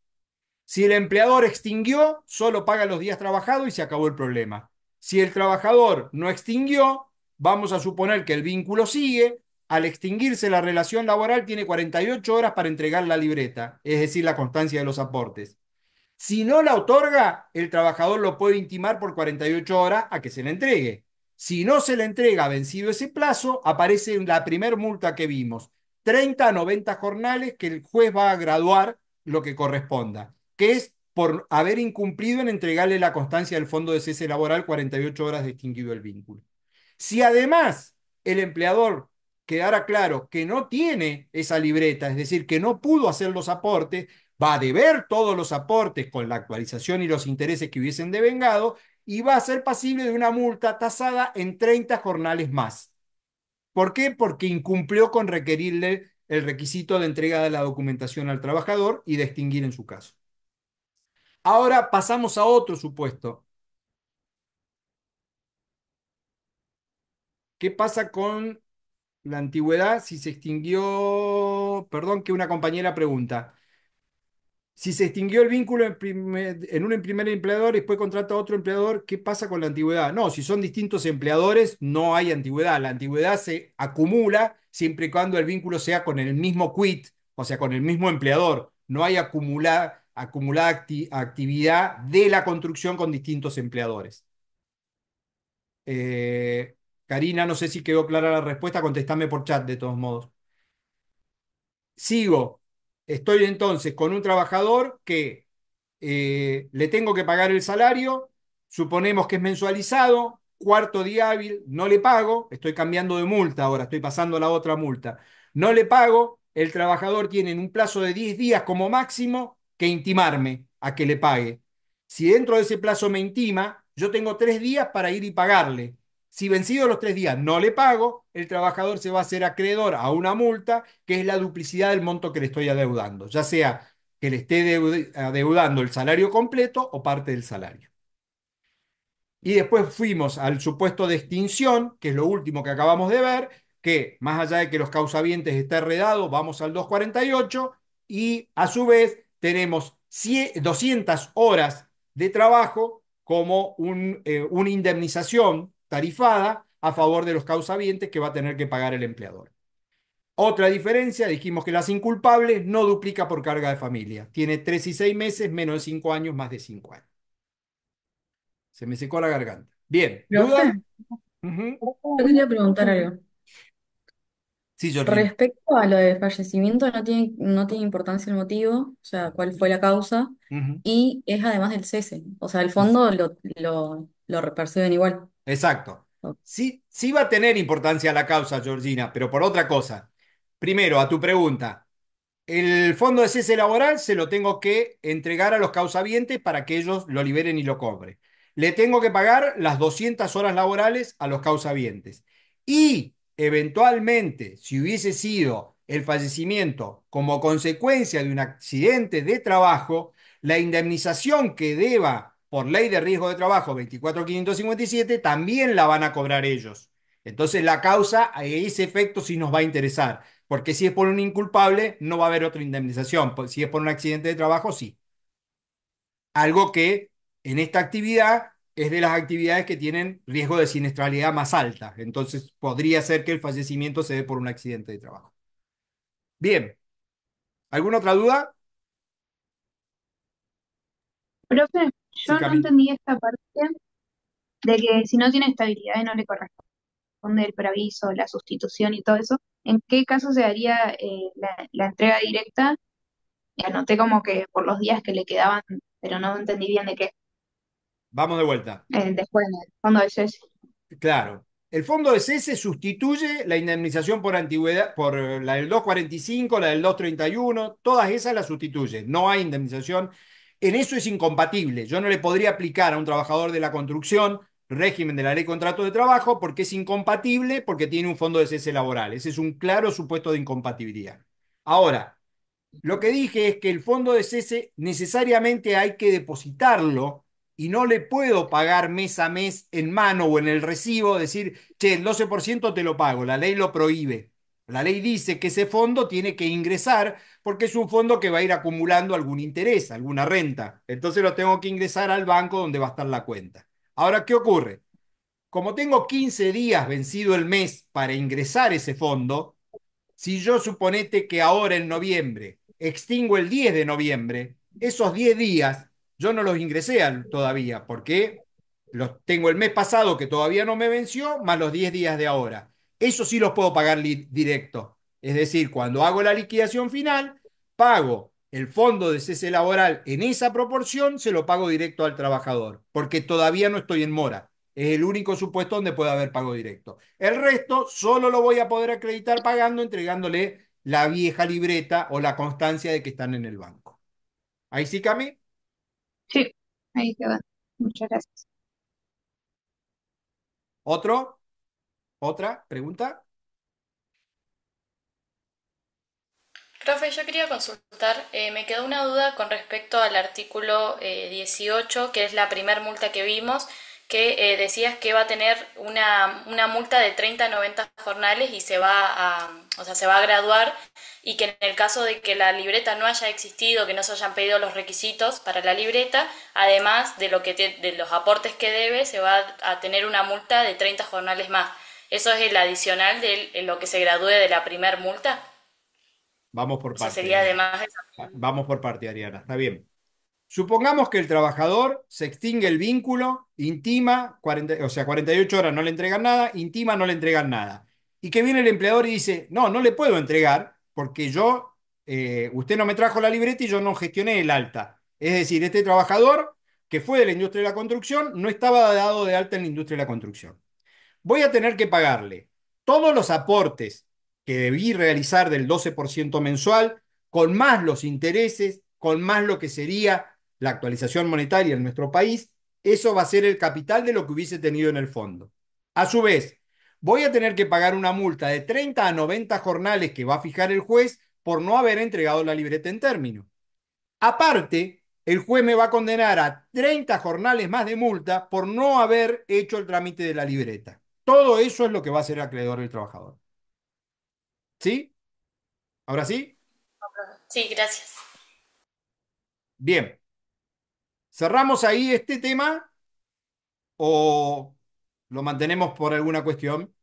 Si el empleador extinguió, solo paga los días trabajados y se acabó el problema. Si el trabajador no extinguió, vamos a suponer que el vínculo sigue, al extinguirse la relación laboral, tiene 48 horas para entregar la libreta, es decir, la constancia de los aportes. Si no la otorga, el trabajador lo puede intimar por 48 horas a que se le entregue. Si no se le entrega vencido ese plazo, aparece la primer multa que vimos, 30 a 90 jornales que el juez va a graduar lo que corresponda, que es por haber incumplido en entregarle la constancia del fondo de cese laboral 48 horas de extinguido el vínculo. Si además el empleador quedará claro que no tiene esa libreta, es decir, que no pudo hacer los aportes, va a deber todos los aportes con la actualización y los intereses que hubiesen devengado y va a ser pasible de una multa tasada en 30 jornales más. ¿Por qué? Porque incumplió con requerirle el requisito de entrega de la documentación al trabajador y de extinguir en su caso. Ahora pasamos a otro supuesto. ¿Qué pasa con la antigüedad, si se extinguió, perdón que una compañera pregunta, si se extinguió el vínculo en, un primer empleador y después contrata a otro empleador, ¿qué pasa con la antigüedad? No, si son distintos empleadores, no hay antigüedad. La antigüedad se acumula siempre y cuando el vínculo sea con el mismo quit, o sea, con el mismo empleador. No hay acumulada, actividad de la construcción con distintos empleadores. Eh, Karina, no sé si quedó clara la respuesta, contestame por chat de todos modos. Sigo. Estoy entonces con un trabajador que eh, le tengo que pagar el salario, suponemos que es mensualizado, cuarto día hábil, no le pago, estoy cambiando de multa ahora, estoy pasando a la otra multa, no le pago, el trabajador tiene en un plazo de 10 días como máximo que intimarme a que le pague. Si dentro de ese plazo me intima, yo tengo tres días para ir y pagarle. Si vencido los tres días no le pago, el trabajador se va a hacer acreedor a una multa que es la duplicidad del monto que le estoy adeudando, ya sea que le esté adeudando el salario completo o parte del salario. Y después fuimos al supuesto de extinción, que es lo último que acabamos de ver, que más allá de que los causavientes estén redados, vamos al 248 y a su vez tenemos 200 horas de trabajo como eh, una indemnización tarifada a favor de los causavientes que va a tener que pagar el empleador. Otra diferencia, dijimos que las inculpables no duplica por carga de familia. Tiene 3 y 6 meses, menos de 5 años, más de 5 años. Se me secó la garganta. Bien, ¿duda? Yo quería preguntar algo. Sí, yo. Respecto a lo del fallecimiento, no tiene, no tiene importancia el motivo, o sea, cuál fue la causa, y es además del cese. O sea, el fondo lo, lo, lo perciben igual. Exacto. Sí, sí va a tener importancia la causa, Georgina, pero por otra cosa. Primero, a tu pregunta, el fondo de cese laboral se lo tengo que entregar a los causavientes para que ellos lo liberen y lo cobren. Le tengo que pagar las 200 horas laborales a los causavientes. Y eventualmente, si hubiese sido el fallecimiento como consecuencia de un accidente de trabajo, la indemnización que deba por ley de riesgo de trabajo 24557, también la van a cobrar ellos. Entonces la causa, ese efecto sí nos va a interesar, porque si es por un inculpable, no va a haber otra indemnización. Pues, si es por un accidente de trabajo, sí. Algo que en esta actividad es de las actividades que tienen riesgo de siniestralidad más alta. Entonces podría ser que el fallecimiento se dé por un accidente de trabajo. Bien. ¿Alguna otra duda? Profe. Yo no entendí esta parte de que si no tiene estabilidad y no le corresponde el preaviso, la sustitución y todo eso, ¿en qué caso se daría eh, la, entrega directa? Y anoté como que por los días que le quedaban, pero no entendí bien de qué. Vamos de vuelta. Eh, después el fondo de cese. Claro. El fondo de cese sustituye la indemnización por antigüedad, por la del 245, la del 231, todas esas las sustituye. No hay indemnización en eso es incompatible. Yo no le podría aplicar a un trabajador de la construcción régimen de la ley contrato de trabajo porque es incompatible porque tiene un fondo de cese laboral. Ese es un claro supuesto de incompatibilidad. Ahora, lo que dije es que el fondo de cese necesariamente hay que depositarlo y no le puedo pagar mes a mes en mano o en el recibo, decir, che, el 12% te lo pago, la ley lo prohíbe. La ley dice que ese fondo tiene que ingresar porque es un fondo que va a ir acumulando algún interés, alguna renta. Entonces lo tengo que ingresar al banco donde va a estar la cuenta. Ahora, ¿qué ocurre? Como tengo 15 días vencido el mes para ingresar ese fondo, si yo suponete que ahora en noviembre extingo el 10 de noviembre, esos 10 días yo no los ingresé todavía porque los tengo el mes pasado que todavía no me venció, más los 10 días de ahora. Eso sí los puedo pagar directo. Es decir, cuando hago la liquidación final, pago el fondo de cese laboral en esa proporción, se lo pago directo al trabajador, porque todavía no estoy en mora. Es el único supuesto donde puede haber pago directo. El resto solo lo voy a poder acreditar pagando, entregándole la vieja libreta o la constancia de que están en el banco. ¿Ahí sí, Cami? Sí, ahí queda. Muchas gracias. ¿Otro? ¿Otra pregunta? Profe, yo quería consultar, eh, me quedó una duda con respecto al artículo 18, eh, que es la primer multa que vimos, que eh, decías que va a tener una, multa de 30 a 90 jornales y se va a, o sea, se va a graduar y que en el caso de que la libreta no haya existido, que no se hayan pedido los requisitos para la libreta, además de, lo que de los aportes que debe, se va a tener una multa de 30 jornales más. ¿Eso es el adicional de lo que se gradúe de la primera multa? Vamos por parte. además ah, Vamos por parte, Ariana. Está bien. Supongamos que el trabajador se extingue el vínculo, intima, o sea, 48 horas no le entregan nada, intima no le entregan nada. Y que viene el empleador y dice, no, no le puedo entregar porque yo, eh, usted no me trajo la libreta y yo no gestioné el alta. Es decir, este trabajador que fue de la industria de la construcción no estaba dado de alta en la industria de la construcción voy a tener que pagarle todos los aportes que debí realizar del 12% mensual, con más los intereses, con más lo que sería la actualización monetaria en nuestro país, eso va a ser el capital de lo que hubiese tenido en el fondo. A su vez, voy a tener que pagar una multa de 30 a 90 jornales que va a fijar el juez por no haber entregado la libreta en término. Aparte, el juez me va a condenar a 30 jornales más de multa por no haber hecho el trámite de la libreta. Todo eso es lo que va a ser acreedor el trabajador. ¿Sí? ¿Ahora sí? Sí, gracias. Bien. ¿Cerramos ahí este tema o lo mantenemos por alguna cuestión?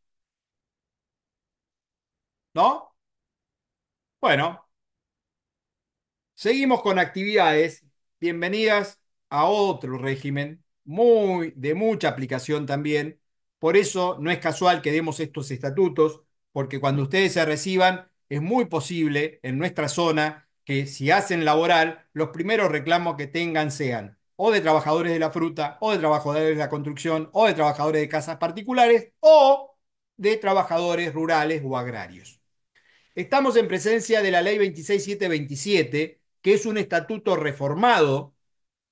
¿No? Bueno. Seguimos con actividades. Bienvenidas a otro régimen muy, de mucha aplicación también, por eso no es casual que demos estos estatutos, porque cuando ustedes se reciban, es muy posible en nuestra zona que si hacen laboral, los primeros reclamos que tengan sean o de trabajadores de la fruta, o de trabajadores de la construcción, o de trabajadores de casas particulares, o de trabajadores rurales o agrarios. Estamos en presencia de la Ley 26727, que es un estatuto reformado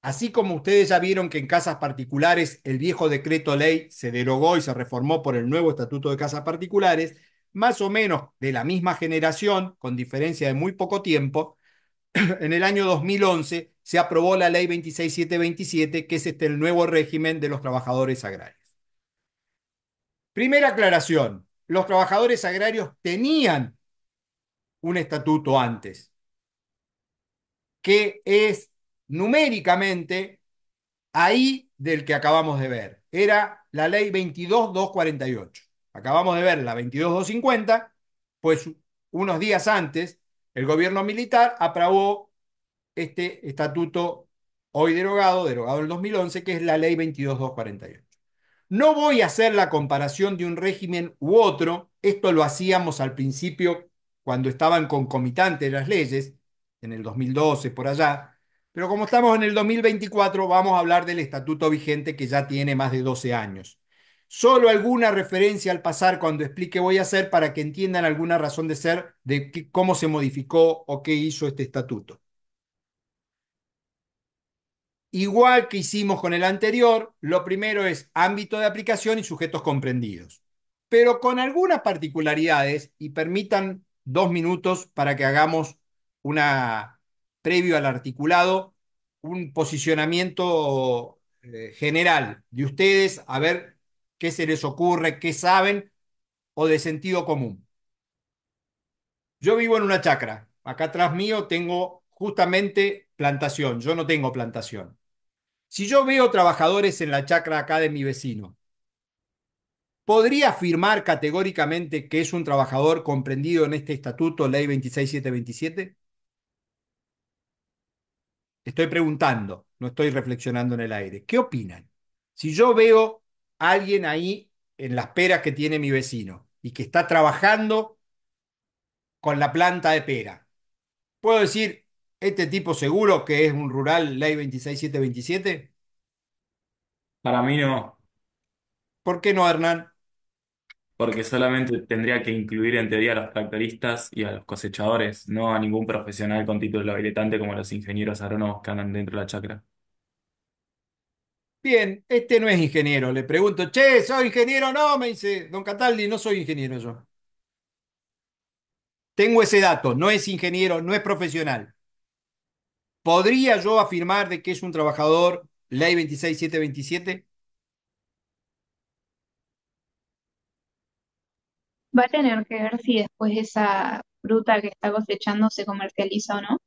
Así como ustedes ya vieron que en casas particulares el viejo decreto ley se derogó y se reformó por el nuevo estatuto de casas particulares, más o menos de la misma generación, con diferencia de muy poco tiempo, en el año 2011 se aprobó la ley 26727, que es este el nuevo régimen de los trabajadores agrarios. Primera aclaración, los trabajadores agrarios tenían un estatuto antes, que es numéricamente ahí del que acabamos de ver. Era la ley 22248. Acabamos de ver la 22250, pues unos días antes el gobierno militar aprobó este estatuto hoy derogado, derogado en 2011, que es la ley 22248. No voy a hacer la comparación de un régimen u otro, esto lo hacíamos al principio cuando estaban concomitantes las leyes, en el 2012 por allá, pero como estamos en el 2024, vamos a hablar del estatuto vigente que ya tiene más de 12 años. Solo alguna referencia al pasar cuando explique voy a hacer para que entiendan alguna razón de ser de cómo se modificó o qué hizo este estatuto. Igual que hicimos con el anterior, lo primero es ámbito de aplicación y sujetos comprendidos, pero con algunas particularidades y permitan dos minutos para que hagamos una previo al articulado, un posicionamiento eh, general de ustedes, a ver qué se les ocurre, qué saben, o de sentido común. Yo vivo en una chacra. Acá atrás mío tengo justamente plantación. Yo no tengo plantación. Si yo veo trabajadores en la chacra acá de mi vecino, ¿podría afirmar categóricamente que es un trabajador comprendido en este estatuto, ley 26727? estoy preguntando, no estoy reflexionando en el aire. ¿Qué opinan? Si yo veo a alguien ahí en las peras que tiene mi vecino y que está trabajando con la planta de pera, ¿puedo decir, este tipo seguro que es un rural ley 26727? Para mí no. ¿Por qué no, Hernán? porque solamente tendría que incluir en teoría a los tractoristas y a los cosechadores, no a ningún profesional con título habilitante como los ingenieros agrónomos que andan dentro de la chacra. Bien, este no es ingeniero. Le pregunto, che, ¿soy ingeniero? No, me dice, don Cataldi, no soy ingeniero yo. Tengo ese dato, no es ingeniero, no es profesional. ¿Podría yo afirmar de que es un trabajador, ley 26727? Va a tener que ver si después esa fruta que está cosechando se comercializa o no.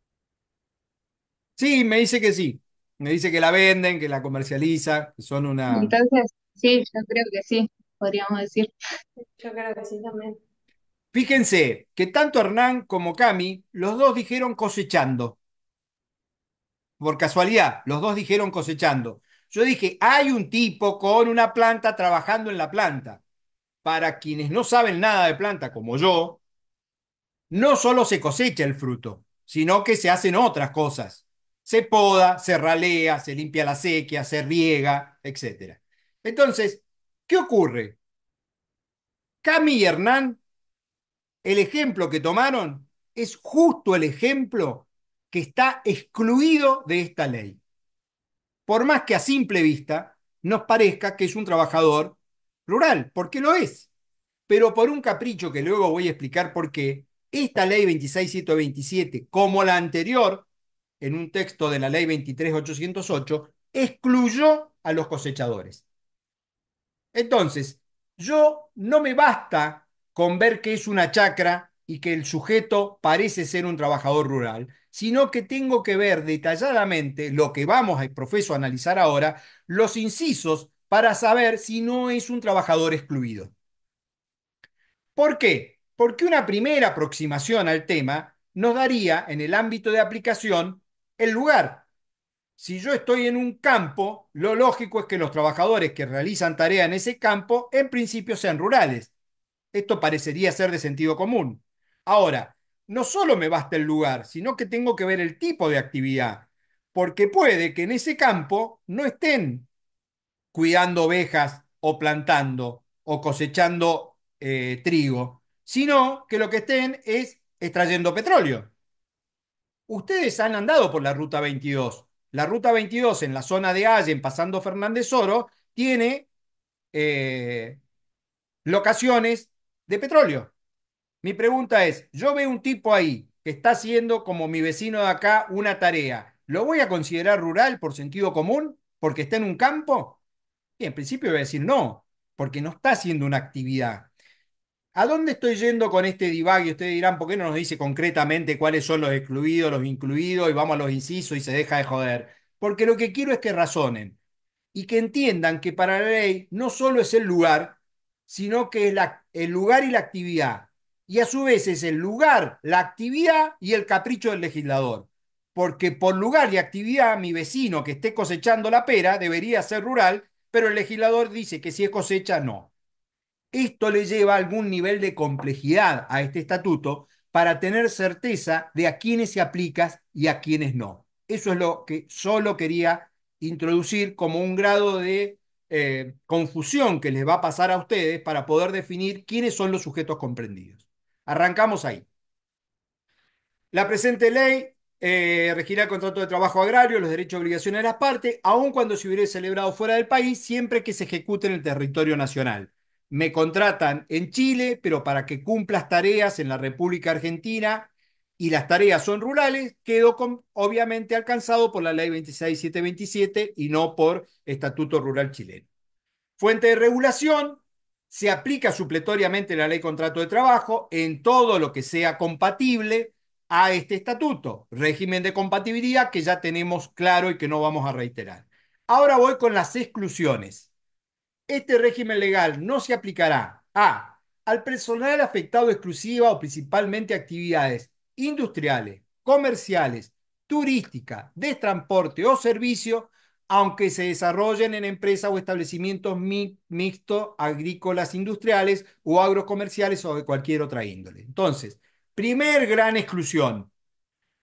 Sí, me dice que sí. Me dice que la venden, que la comercializa, que son una... Entonces, sí, yo creo que sí, podríamos decir. Yo creo que sí también. Fíjense que tanto Hernán como Cami, los dos dijeron cosechando. Por casualidad, los dos dijeron cosechando. Yo dije, hay un tipo con una planta trabajando en la planta para quienes no saben nada de planta como yo, no solo se cosecha el fruto, sino que se hacen otras cosas. Se poda, se ralea, se limpia la sequía, se riega, etc. Entonces, ¿qué ocurre? Cami Hernán, el ejemplo que tomaron es justo el ejemplo que está excluido de esta ley. Por más que a simple vista nos parezca que es un trabajador rural porque lo es. Pero por un capricho que luego voy a explicar por qué, esta ley 26127, como la anterior, en un texto de la ley 23808, excluyó a los cosechadores. Entonces, yo no me basta con ver que es una chacra y que el sujeto parece ser un trabajador rural, sino que tengo que ver detalladamente lo que vamos a profeso a analizar ahora, los incisos para saber si no es un trabajador excluido. ¿Por qué? Porque una primera aproximación al tema nos daría en el ámbito de aplicación el lugar. Si yo estoy en un campo, lo lógico es que los trabajadores que realizan tarea en ese campo en principio sean rurales. Esto parecería ser de sentido común. Ahora, no solo me basta el lugar, sino que tengo que ver el tipo de actividad, porque puede que en ese campo no estén cuidando ovejas o plantando o cosechando eh, trigo, sino que lo que estén es extrayendo petróleo. Ustedes han andado por la Ruta 22. La Ruta 22 en la zona de Allen, pasando Fernández Oro, tiene eh, locaciones de petróleo. Mi pregunta es, yo veo un tipo ahí que está haciendo como mi vecino de acá una tarea. ¿Lo voy a considerar rural por sentido común? ¿Porque está en un campo? Y en principio voy a decir no, porque no está haciendo una actividad. ¿A dónde estoy yendo con este divague? Ustedes dirán, ¿por qué no nos dice concretamente cuáles son los excluidos, los incluidos, y vamos a los incisos y se deja de joder? Porque lo que quiero es que razonen y que entiendan que para la ley no solo es el lugar, sino que es la, el lugar y la actividad. Y a su vez es el lugar, la actividad y el capricho del legislador. Porque por lugar y actividad, mi vecino que esté cosechando la pera debería ser rural pero el legislador dice que si es cosecha, no. Esto le lleva algún nivel de complejidad a este estatuto para tener certeza de a quiénes se aplica y a quiénes no. Eso es lo que solo quería introducir como un grado de eh, confusión que les va a pasar a ustedes para poder definir quiénes son los sujetos comprendidos. Arrancamos ahí. La presente ley eh, regirá el contrato de trabajo agrario, los derechos y obligaciones de las partes, aun cuando se hubiera celebrado fuera del país, siempre que se ejecute en el territorio nacional. Me contratan en Chile, pero para que cumplas tareas en la República Argentina y las tareas son rurales, quedo obviamente alcanzado por la ley 26727 y no por Estatuto Rural Chileno. Fuente de regulación, se aplica supletoriamente la ley contrato de trabajo en todo lo que sea compatible a este estatuto, régimen de compatibilidad que ya tenemos claro y que no vamos a reiterar. Ahora voy con las exclusiones. Este régimen legal no se aplicará a al personal afectado exclusiva o principalmente actividades industriales, comerciales, turísticas de transporte o servicio, aunque se desarrollen en empresas o establecimientos mixtos, agrícolas, industriales o agrocomerciales o de cualquier otra índole. Entonces, Primer gran exclusión.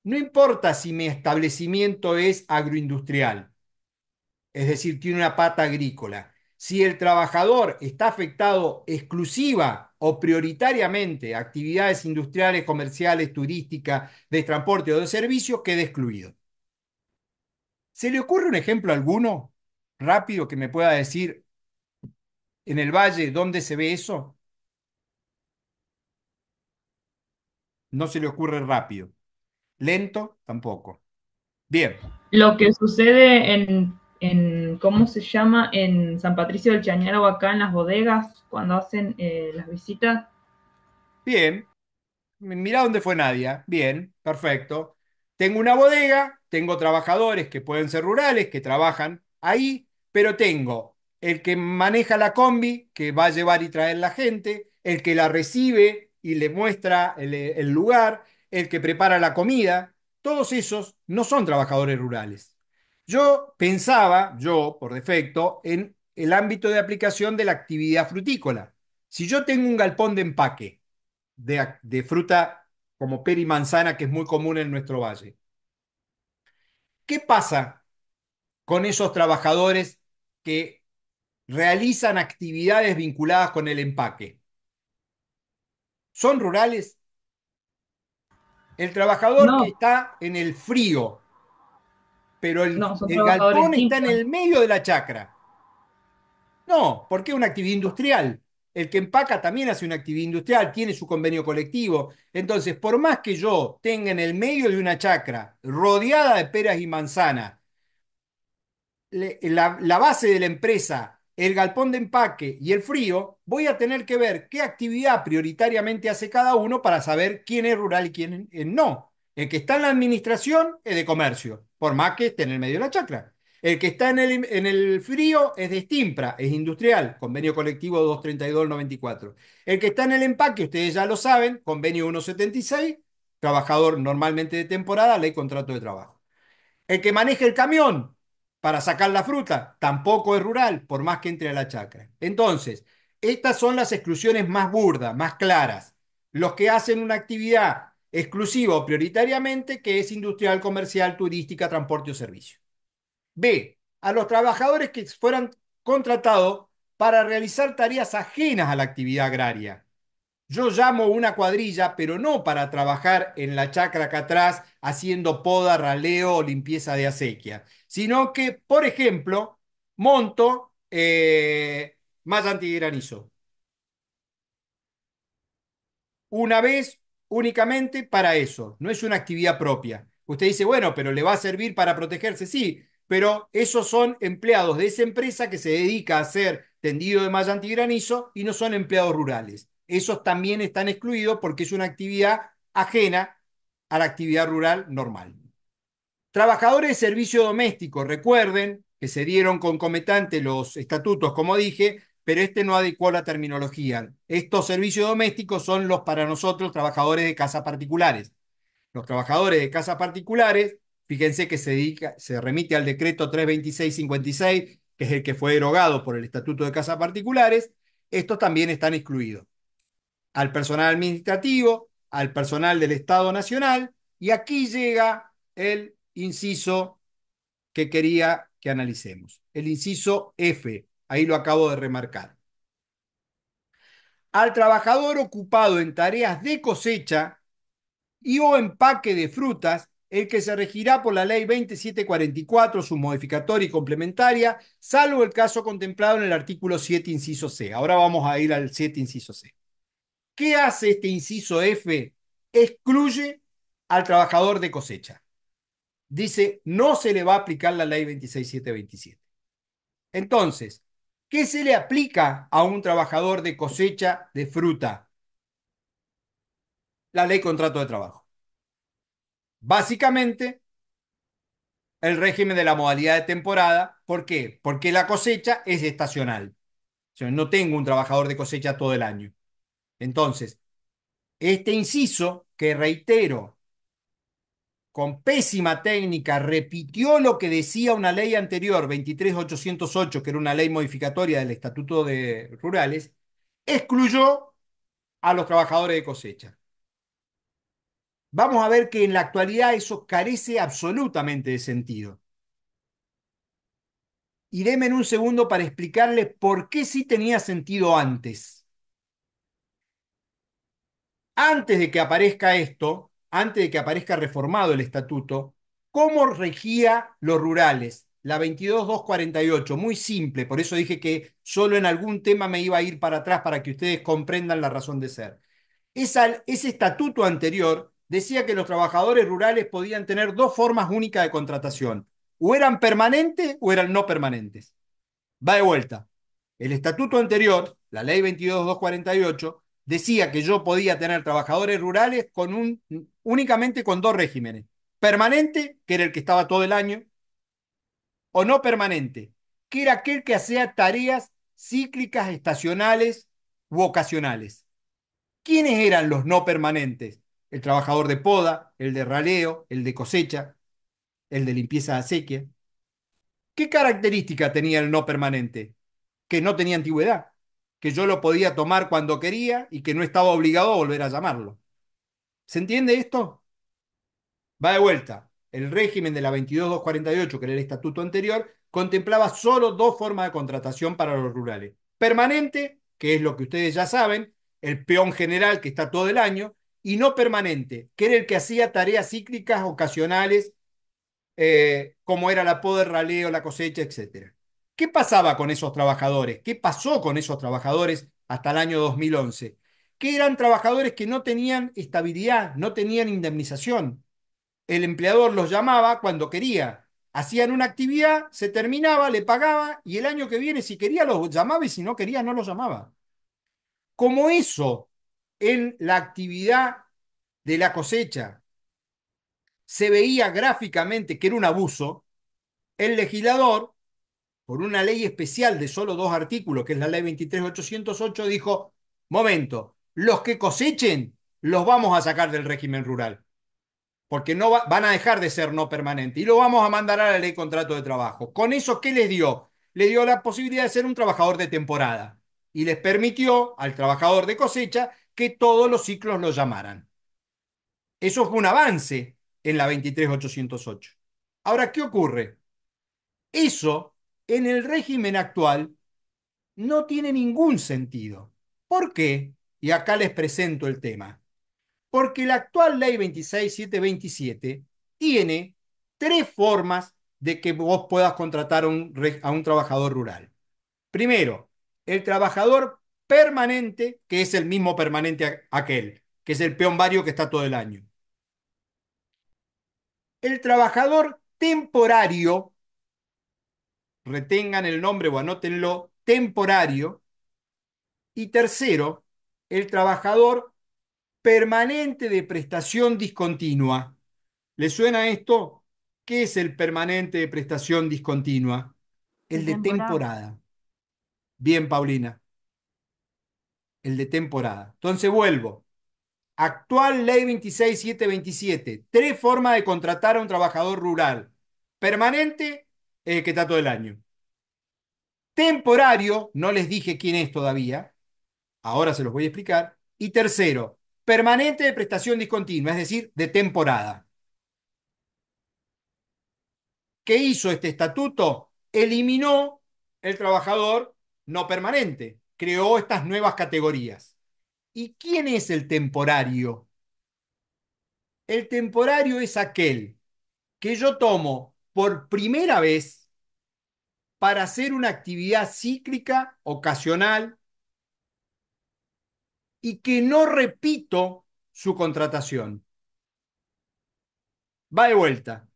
No importa si mi establecimiento es agroindustrial, es decir, tiene una pata agrícola. Si el trabajador está afectado exclusiva o prioritariamente a actividades industriales, comerciales, turísticas, de transporte o de servicios, queda excluido. ¿Se le ocurre un ejemplo alguno rápido que me pueda decir en el valle dónde se ve eso? No se le ocurre rápido. Lento, tampoco. Bien. Lo que sucede en, ¿cómo se llama? En San Patricio del o acá en las bodegas, cuando hacen eh, las visitas. Bien. Mirá dónde fue Nadia. Bien, perfecto. Tengo una bodega, tengo trabajadores que pueden ser rurales, que trabajan ahí, pero tengo el que maneja la combi, que va a llevar y traer la gente, el que la recibe, y le muestra eh, el, lugar, el que prepara la comida, todos esos no son trabajadores rurales. Yo pensaba, yo por defecto, en el ámbito de aplicación de la actividad frutícola. Si yo tengo un galpón de empaque de, fruta como pera y manzana, que es muy común en nuestro valle, ¿qué pasa con esos trabajadores que realizan actividades vinculadas con el empaque? son rurales. El trabajador que está en el frío, pero el, galpón está en el medio de la chacra. No, porque es una actividad industrial. El que empaca también hace una actividad industrial, tiene su convenio colectivo. Entonces, por más que yo tenga en el medio de una chacra rodeada de peras y manzanas, la base de la empresa el galpón de empaque y el frío, voy a tener que ver qué actividad prioritariamente hace cada uno para saber quién es rural y quién no. El que está en la administración es de comercio, por más que esté en el medio de la chacra. El que está en el, frío es de Stimpra, es industrial, convenio colectivo 232-94. El que está en el empaque, ustedes ya lo saben, convenio 176, trabajador normalmente de temporada, ley contrato de trabajo. El que maneja el camión para sacar la fruta, tampoco es rural, por más que entre a la chacra. Entonces, estas son las exclusiones más burdas, más claras. Los que hacen una actividad exclusiva o prioritariamente que es industrial, comercial, turística, transporte o servicio. B. A los trabajadores que fueran contratados para realizar tareas ajenas a la actividad agraria. Yo llamo una cuadrilla, pero no para trabajar en la chacra acá atrás haciendo poda, raleo o limpieza de acequia, sino que, por ejemplo, monto malla eh, más antigranizo. Una vez únicamente para eso, no es una actividad propia. Usted dice, bueno, pero le va a servir para protegerse, sí, pero esos son empleados de esa empresa que se dedica a hacer tendido de malla antigranizo y no son empleados rurales. Esos también están excluidos porque es una actividad ajena a la actividad rural normal. Trabajadores de servicio doméstico, recuerden que se dieron concomitante los estatutos, como dije, pero este no adecuó la terminología. Estos servicios domésticos son los para nosotros trabajadores de casas particulares. Los trabajadores de casas particulares, fíjense que se, se remite al decreto 32656, que es el que fue derogado por el Estatuto de Casas Particulares, estos también están excluidos. Al personal administrativo, al personal del Estado Nacional, y aquí llega el inciso que quería que analicemos. El inciso F, ahí lo acabo de remarcar. Al trabajador ocupado en tareas de cosecha y o empaque de frutas, el que se regirá por la ley 2744, su modificatoria y complementaria, salvo el caso contemplado en el artículo 7, inciso C. Ahora vamos a ir al 7, inciso C. ¿Qué hace este inciso F? Excluye al trabajador de cosecha dice, no se le va a aplicar la ley 26727. Entonces, ¿qué se le aplica a un trabajador de cosecha de fruta? La ley contrato de trabajo. Básicamente, el régimen de la modalidad de temporada. ¿Por qué? Porque la cosecha es estacional. no tengo un trabajador de cosecha todo el año. Entonces, este inciso que reitero con pésima técnica, repitió lo que decía una ley anterior, 23808, que era una ley modificatoria del Estatuto de Rurales, excluyó a los trabajadores de cosecha. Vamos a ver que en la actualidad eso carece absolutamente de sentido. Y denme un segundo para explicarles por qué sí tenía sentido antes. Antes de que aparezca esto, antes de que aparezca reformado el estatuto, cómo regía los rurales, la 22248, muy simple, por eso dije que solo en algún tema me iba a ir para atrás para que ustedes comprendan la razón de ser. ese estatuto anterior decía que los trabajadores rurales podían tener dos formas únicas de contratación, o eran permanentes o eran no permanentes. Va de vuelta. El estatuto anterior, la ley 22248, decía que yo podía tener trabajadores rurales con un, únicamente con dos regímenes. Permanente, que era el que estaba todo el año, o no permanente, que era aquel que hacía tareas cíclicas, estacionales u ocasionales. ¿Quiénes eran los no permanentes? El trabajador de poda, el de raleo, el de cosecha, el de limpieza de acequia. ¿Qué característica tenía el no permanente? Que no tenía antigüedad que yo lo podía tomar cuando quería y que no estaba obligado a volver a llamarlo. ¿Se entiende esto? Va de vuelta. El régimen de la 22.248, que era el estatuto anterior, contemplaba solo dos formas de contratación para los rurales. Permanente, que es lo que ustedes ya saben, el peón general que está todo el año, y no permanente, que era el que hacía tareas cíclicas ocasionales, eh, como era la poda, raleo, la cosecha, etcétera. ¿Qué pasaba con esos trabajadores? ¿Qué pasó con esos trabajadores hasta el año 2011? Que eran trabajadores que no tenían estabilidad, no tenían indemnización. El empleador los llamaba cuando quería. Hacían una actividad, se terminaba, le pagaba y el año que viene, si quería, los llamaba y si no quería, no los llamaba. Como eso en la actividad de la cosecha se veía gráficamente que era un abuso, el legislador por una ley especial de solo dos artículos, que es la ley 23808, dijo, momento, los que cosechen los vamos a sacar del régimen rural, porque no van a dejar de ser no permanente y lo vamos a mandar a la ley contrato de trabajo. Con eso, ¿qué les dio? Le dio la posibilidad de ser un trabajador de temporada y les permitió al trabajador de cosecha que todos los ciclos lo llamaran. Eso fue un avance en la 23808. Ahora, ¿qué ocurre? Eso en el régimen actual no tiene ningún sentido. ¿Por qué? Y acá les presento el tema. Porque la actual ley 26727 tiene tres formas de que vos puedas contratar a un, trabajador rural. Primero, el trabajador permanente, que es el mismo permanente aquel, que es el peón vario que está todo el año. El trabajador temporario, retengan el nombre o anótenlo, temporario. Y tercero, el trabajador permanente de prestación discontinua. ¿Le suena esto? ¿Qué es el permanente de prestación discontinua? El de temporada. temporada. Bien, Paulina. El de temporada. Entonces vuelvo. Actual ley 26727. Tres formas de contratar a un trabajador rural. Permanente, eh, que está todo el año. Temporario, no les dije quién es todavía, ahora se los voy a explicar. Y tercero, permanente de prestación discontinua, es decir, de temporada. ¿Qué hizo este estatuto? Eliminó el trabajador no permanente, creó estas nuevas categorías. ¿Y quién es el temporario? El temporario es aquel que yo tomo por primera vez para hacer una actividad cíclica, ocasional, y que no repito su contratación. Va de vuelta.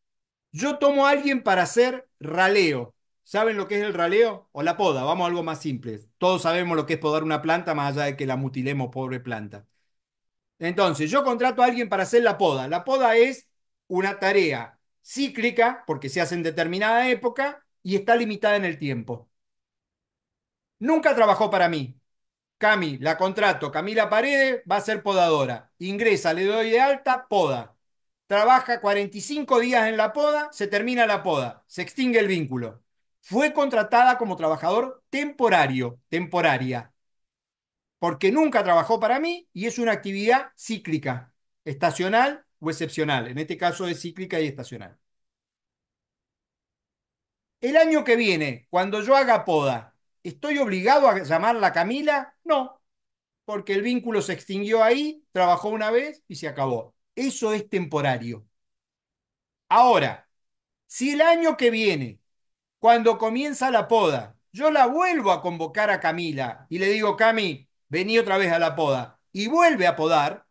Yo tomo a alguien para hacer raleo. ¿Saben lo que es el raleo? O la poda, vamos a algo más simple. Todos sabemos lo que es podar una planta, más allá de que la mutilemos, pobre planta. Entonces, yo contrato a alguien para hacer la poda. La poda es una tarea cíclica, porque se hace en determinada época y está limitada en el tiempo. Nunca trabajó para mí. Cami, la contrato. Camila Paredes va a ser podadora. Ingresa, le doy de alta, poda. Trabaja 45 días en la poda, se termina la poda, se extingue el vínculo. Fue contratada como trabajador temporario, temporaria, porque nunca trabajó para mí y es una actividad cíclica, estacional o excepcional. En este caso es cíclica y estacional. El año que viene, cuando yo haga poda, ¿estoy obligado a llamarla Camila? No, porque el vínculo se extinguió ahí, trabajó una vez y se acabó. Eso es temporario. Ahora, si el año que viene, cuando comienza la poda, yo la vuelvo a convocar a Camila y le digo, Cami, vení otra vez a la poda y vuelve a podar,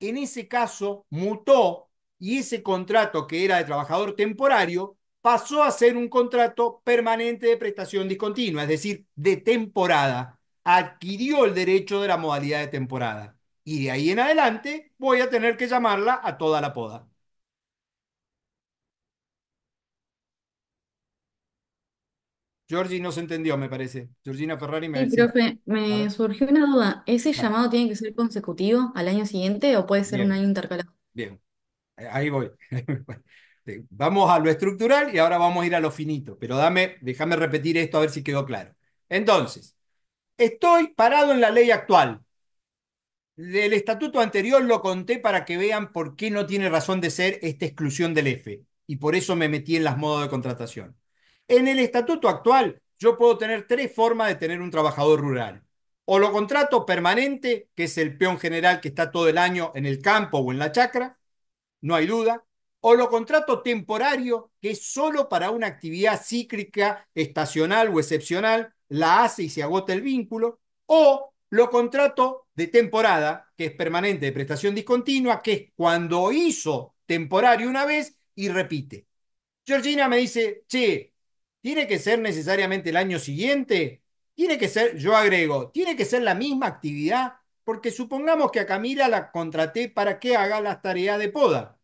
en ese caso mutó y ese contrato que era de trabajador temporario pasó a ser un contrato permanente de prestación discontinua, es decir, de temporada. Adquirió el derecho de la modalidad de temporada. Y de ahí en adelante voy a tener que llamarla a toda la poda. Georgie no se entendió, me parece. Georgina Ferrari me Sí, profe, me surgió una duda. ¿Ese ah. llamado tiene que ser consecutivo al año siguiente o puede ser un año intercalado? bien. Eh, ahí voy. Vamos a lo estructural y ahora vamos a ir a lo finito. Pero dame, déjame repetir esto a ver si quedó claro. Entonces, estoy parado en la ley actual. Del estatuto anterior lo conté para que vean por qué no tiene razón de ser esta exclusión del F. Y por eso me metí en las modos de contratación. En el estatuto actual, yo puedo tener tres formas de tener un trabajador rural. O lo contrato permanente, que es el peón general que está todo el año en el campo o en la chacra, no hay duda. O lo contrato temporario, que es solo para una actividad cíclica, estacional o excepcional, la hace y se agota el vínculo. O lo contrato de temporada, que es permanente de prestación discontinua, que es cuando hizo temporario una vez y repite. Georgina me dice, che, ¿Tiene que ser necesariamente el año siguiente? Tiene que ser, yo agrego, tiene que ser la misma actividad, porque supongamos que a Camila la contraté para que haga las tareas de poda.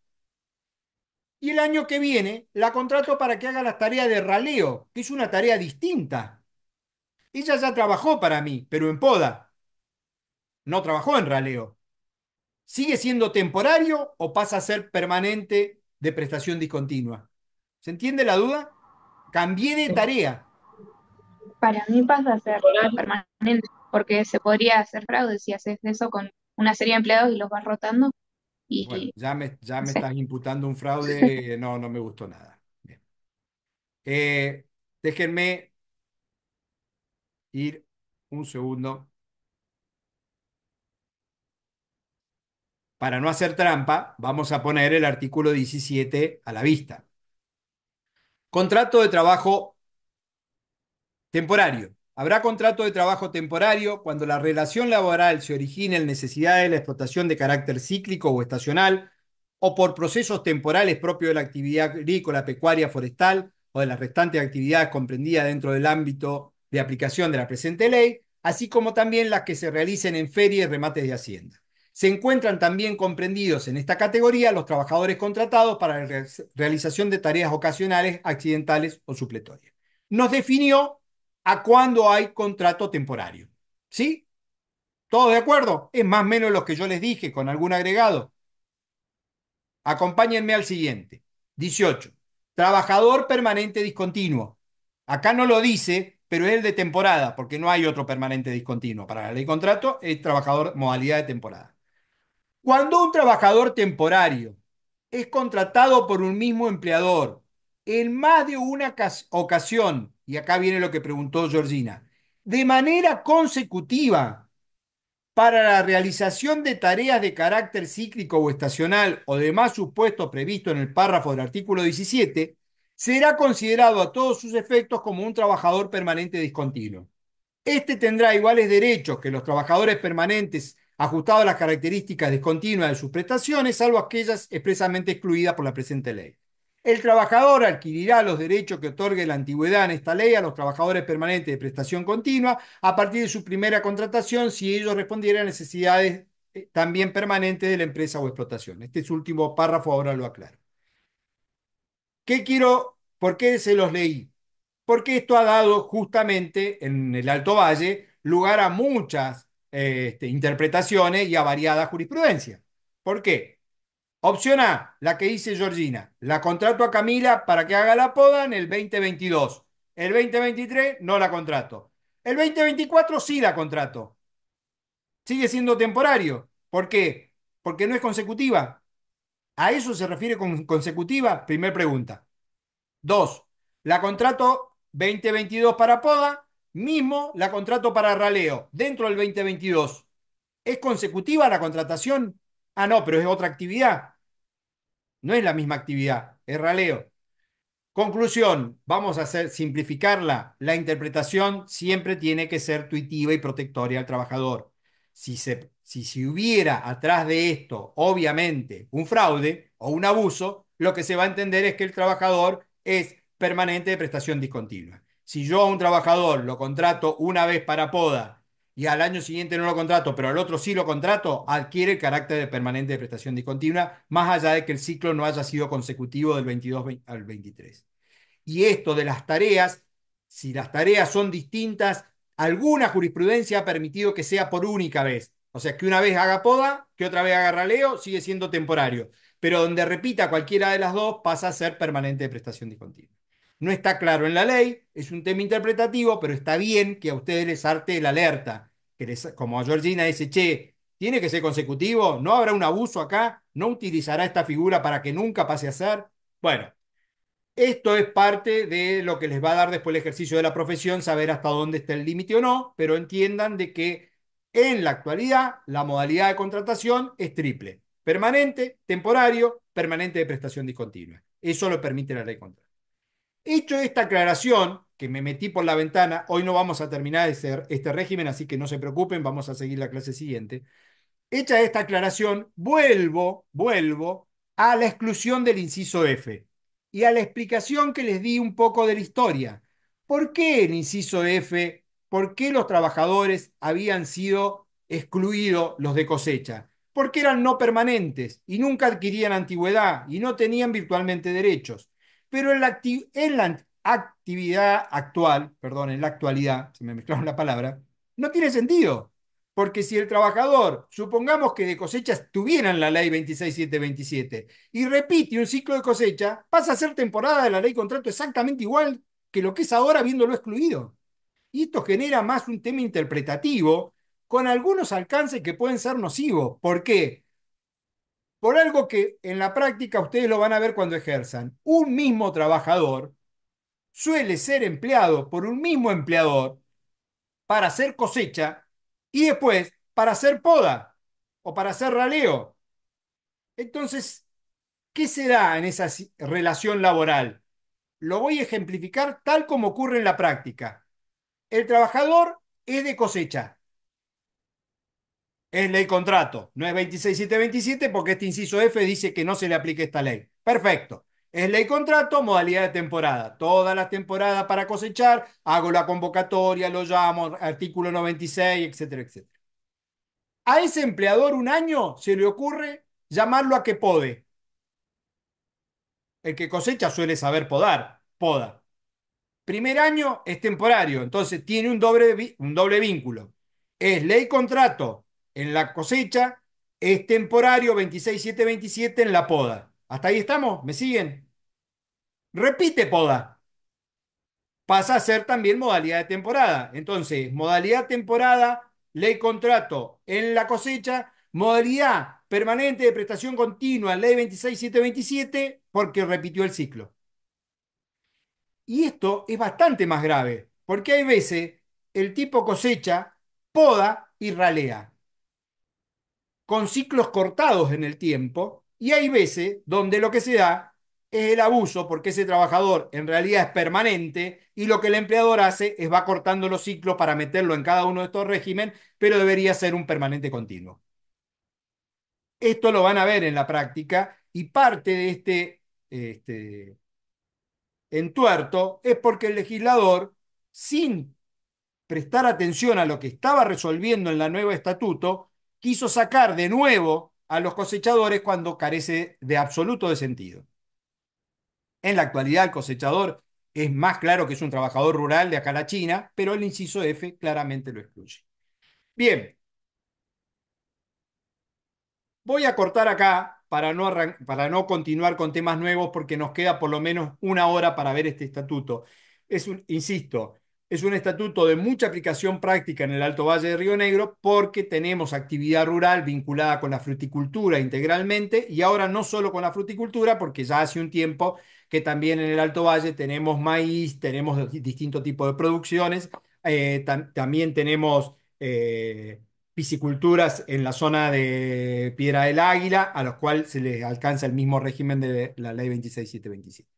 Y el año que viene la contrato para que haga las tareas de raleo, que es una tarea distinta. Ella ya trabajó para mí, pero en poda. No trabajó en raleo. ¿Sigue siendo temporario o pasa a ser permanente de prestación discontinua? ¿Se entiende la duda? Cambié de tarea. Para mí pasa a ser permanente, porque se podría hacer fraude si haces eso con una serie de empleados y los vas rotando. ya me, ya me estás imputando un fraude, no, no me gustó nada. Eh, déjenme ir un segundo. Para no hacer trampa, vamos a poner el artículo 17 a la vista. Contrato de trabajo temporario. Habrá contrato de trabajo temporario cuando la relación laboral se origine en necesidad de la explotación de carácter cíclico o estacional o por procesos temporales propios de la actividad agrícola, pecuaria, forestal o de las restantes actividades comprendidas dentro del ámbito de aplicación de la presente ley, así como también las que se realicen en ferias y remates de hacienda. Se encuentran también comprendidos en esta categoría los trabajadores contratados para la realización de tareas ocasionales, accidentales o supletorias. Nos definió a cuándo hay contrato temporario. ¿Sí? Todo de acuerdo? Es más o menos lo que yo les dije con algún agregado. Acompáñenme al siguiente. 18. Trabajador permanente discontinuo. Acá no lo dice, pero es el de temporada, porque no hay otro permanente discontinuo. Para la ley de contrato es trabajador modalidad de temporada. Cuando un trabajador temporario es contratado por un mismo empleador en más de una ocasión, y acá viene lo que preguntó Georgina, de manera consecutiva para la realización de tareas de carácter cíclico o estacional o demás supuesto previsto en el párrafo del artículo 17, será considerado a todos sus efectos como un trabajador permanente discontinuo. Este tendrá iguales derechos que los trabajadores permanentes ajustado a las características discontinuas de sus prestaciones, salvo aquellas expresamente excluidas por la presente ley. El trabajador adquirirá los derechos que otorgue la antigüedad en esta ley a los trabajadores permanentes de prestación continua a partir de su primera contratación si ellos respondieran a necesidades eh, también permanentes de la empresa o explotación. Este último párrafo, ahora lo aclaro. ¿Qué quiero? ¿Por qué se los leí? Porque esto ha dado justamente en el Alto Valle lugar a muchas este, interpretaciones y a variada jurisprudencia. ¿Por qué? Opción A, la que dice Georgina, la contrato a Camila para que haga la poda en el 2022. El 2023 no la contrato. El 2024 sí la contrato. Sigue siendo temporario. ¿Por qué? Porque no es consecutiva. ¿A eso se refiere con consecutiva? Primer pregunta. Dos, la contrato 2022 para poda, Mismo la contrato para raleo dentro del 2022. ¿Es consecutiva la contratación? Ah, no, pero es otra actividad. No es la misma actividad, es raleo. Conclusión, vamos a hacer, simplificarla. La interpretación siempre tiene que ser intuitiva y protectoria al trabajador. Si se, si, si hubiera atrás de esto, obviamente, un fraude o un abuso, lo que se va a entender es que el trabajador es permanente de prestación discontinua. Si yo a un trabajador lo contrato una vez para poda y al año siguiente no lo contrato, pero al otro sí lo contrato, adquiere el carácter de permanente de prestación discontinua, más allá de que el ciclo no haya sido consecutivo del 22 al 23. Y esto de las tareas, si las tareas son distintas, alguna jurisprudencia ha permitido que sea por única vez. O sea, que una vez haga poda, que otra vez haga raleo, sigue siendo temporario. Pero donde repita cualquiera de las dos, pasa a ser permanente de prestación discontinua. No está claro en la ley, es un tema interpretativo, pero está bien que a ustedes les arte la alerta. Que les, como a Georgina dice, che, tiene que ser consecutivo, no habrá un abuso acá, no utilizará esta figura para que nunca pase a ser. Bueno, esto es parte de lo que les va a dar después el ejercicio de la profesión, saber hasta dónde está el límite o no, pero entiendan de que en la actualidad la modalidad de contratación es triple, permanente, temporario, permanente de prestación discontinua. Eso lo permite la ley contra. Hecho esta aclaración, que me metí por la ventana, hoy no vamos a terminar este, este régimen, así que no se preocupen, vamos a seguir la clase siguiente. Hecha esta aclaración, vuelvo, vuelvo a la exclusión del inciso F y a la explicación que les di un poco de la historia. ¿Por qué el inciso F? ¿Por qué los trabajadores habían sido excluidos los de cosecha? Porque eran no permanentes y nunca adquirían antigüedad y no tenían virtualmente derechos pero en la, actividad actual, perdón, en la actualidad, se me mezclaron la palabra, no tiene sentido. Porque si el trabajador, supongamos que de cosechas tuvieran la ley 26727 y repite un ciclo de cosecha, pasa a ser temporada de la ley contrato exactamente igual que lo que es ahora viéndolo excluido. Y esto genera más un tema interpretativo con algunos alcances que pueden ser nocivos. ¿Por qué? por algo que en la práctica ustedes lo van a ver cuando ejerzan. Un mismo trabajador suele ser empleado por un mismo empleador para hacer cosecha y después para hacer poda o para hacer raleo. Entonces, ¿qué se da en esa relación laboral? Lo voy a ejemplificar tal como ocurre en la práctica. El trabajador es de cosecha es ley contrato, no es 26727 porque este inciso F dice que no se le aplique esta ley. Perfecto. Es ley contrato, modalidad de temporada. Todas las temporadas para cosechar, hago la convocatoria, lo llamo, artículo 96, etcétera, etcétera. A ese empleador un año se le ocurre llamarlo a que pode. El que cosecha suele saber podar, poda. Primer año es temporario, entonces tiene un doble, un doble vínculo. Es ley contrato, en la cosecha, es temporario 26-7-27 en la poda. ¿Hasta ahí estamos? ¿Me siguen? Repite poda. Pasa a ser también modalidad de temporada. Entonces, modalidad temporada, ley contrato en la cosecha, modalidad permanente de prestación continua, ley 26-7-27, porque repitió el ciclo. Y esto es bastante más grave, porque hay veces el tipo cosecha, poda y ralea con ciclos cortados en el tiempo y hay veces donde lo que se da es el abuso porque ese trabajador en realidad es permanente y lo que el empleador hace es va cortando los ciclos para meterlo en cada uno de estos regímenes, pero debería ser un permanente continuo. Esto lo van a ver en la práctica y parte de este, este entuerto es porque el legislador, sin prestar atención a lo que estaba resolviendo en la nueva estatuto, quiso sacar de nuevo a los cosechadores cuando carece de absoluto de sentido. En la actualidad el cosechador es más claro que es un trabajador rural de acá la China, pero el inciso F claramente lo excluye. Bien. Voy a cortar acá para no, para no continuar con temas nuevos porque nos queda por lo menos una hora para ver este estatuto. Es un, insisto, es un estatuto de mucha aplicación práctica en el Alto Valle de Río Negro porque tenemos actividad rural vinculada con la fruticultura integralmente y ahora no solo con la fruticultura, porque ya hace un tiempo que también en el Alto Valle tenemos maíz, tenemos distintos tipos de producciones, eh, también tenemos eh, pisciculturas en la zona de Piedra del Águila, a los cuales se les alcanza el mismo régimen de la ley 26727.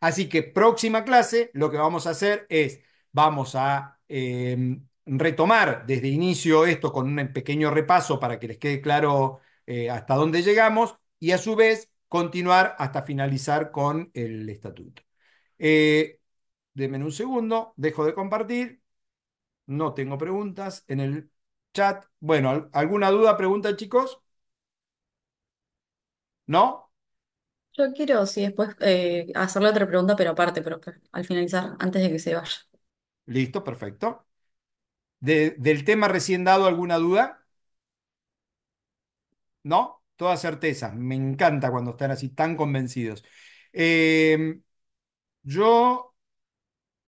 Así que próxima clase lo que vamos a hacer es vamos a em, retomar desde inicio esto con un pequeño repaso para que les quede claro eh, hasta dónde llegamos y a su vez continuar hasta finalizar con el estatuto. Eh, denme un segundo, dejo de compartir. No tengo preguntas en el chat. Bueno, ¿alguna duda, pregunta, chicos? ¿No? Yo quiero, sí, después eh, hacerle otra pregunta, pero aparte, pero al finalizar, antes de que se vaya. Listo, perfecto. ¿Del tema recién dado alguna duda? ¿No? Toda certeza. Me encanta cuando están así tan convencidos. Eh, yo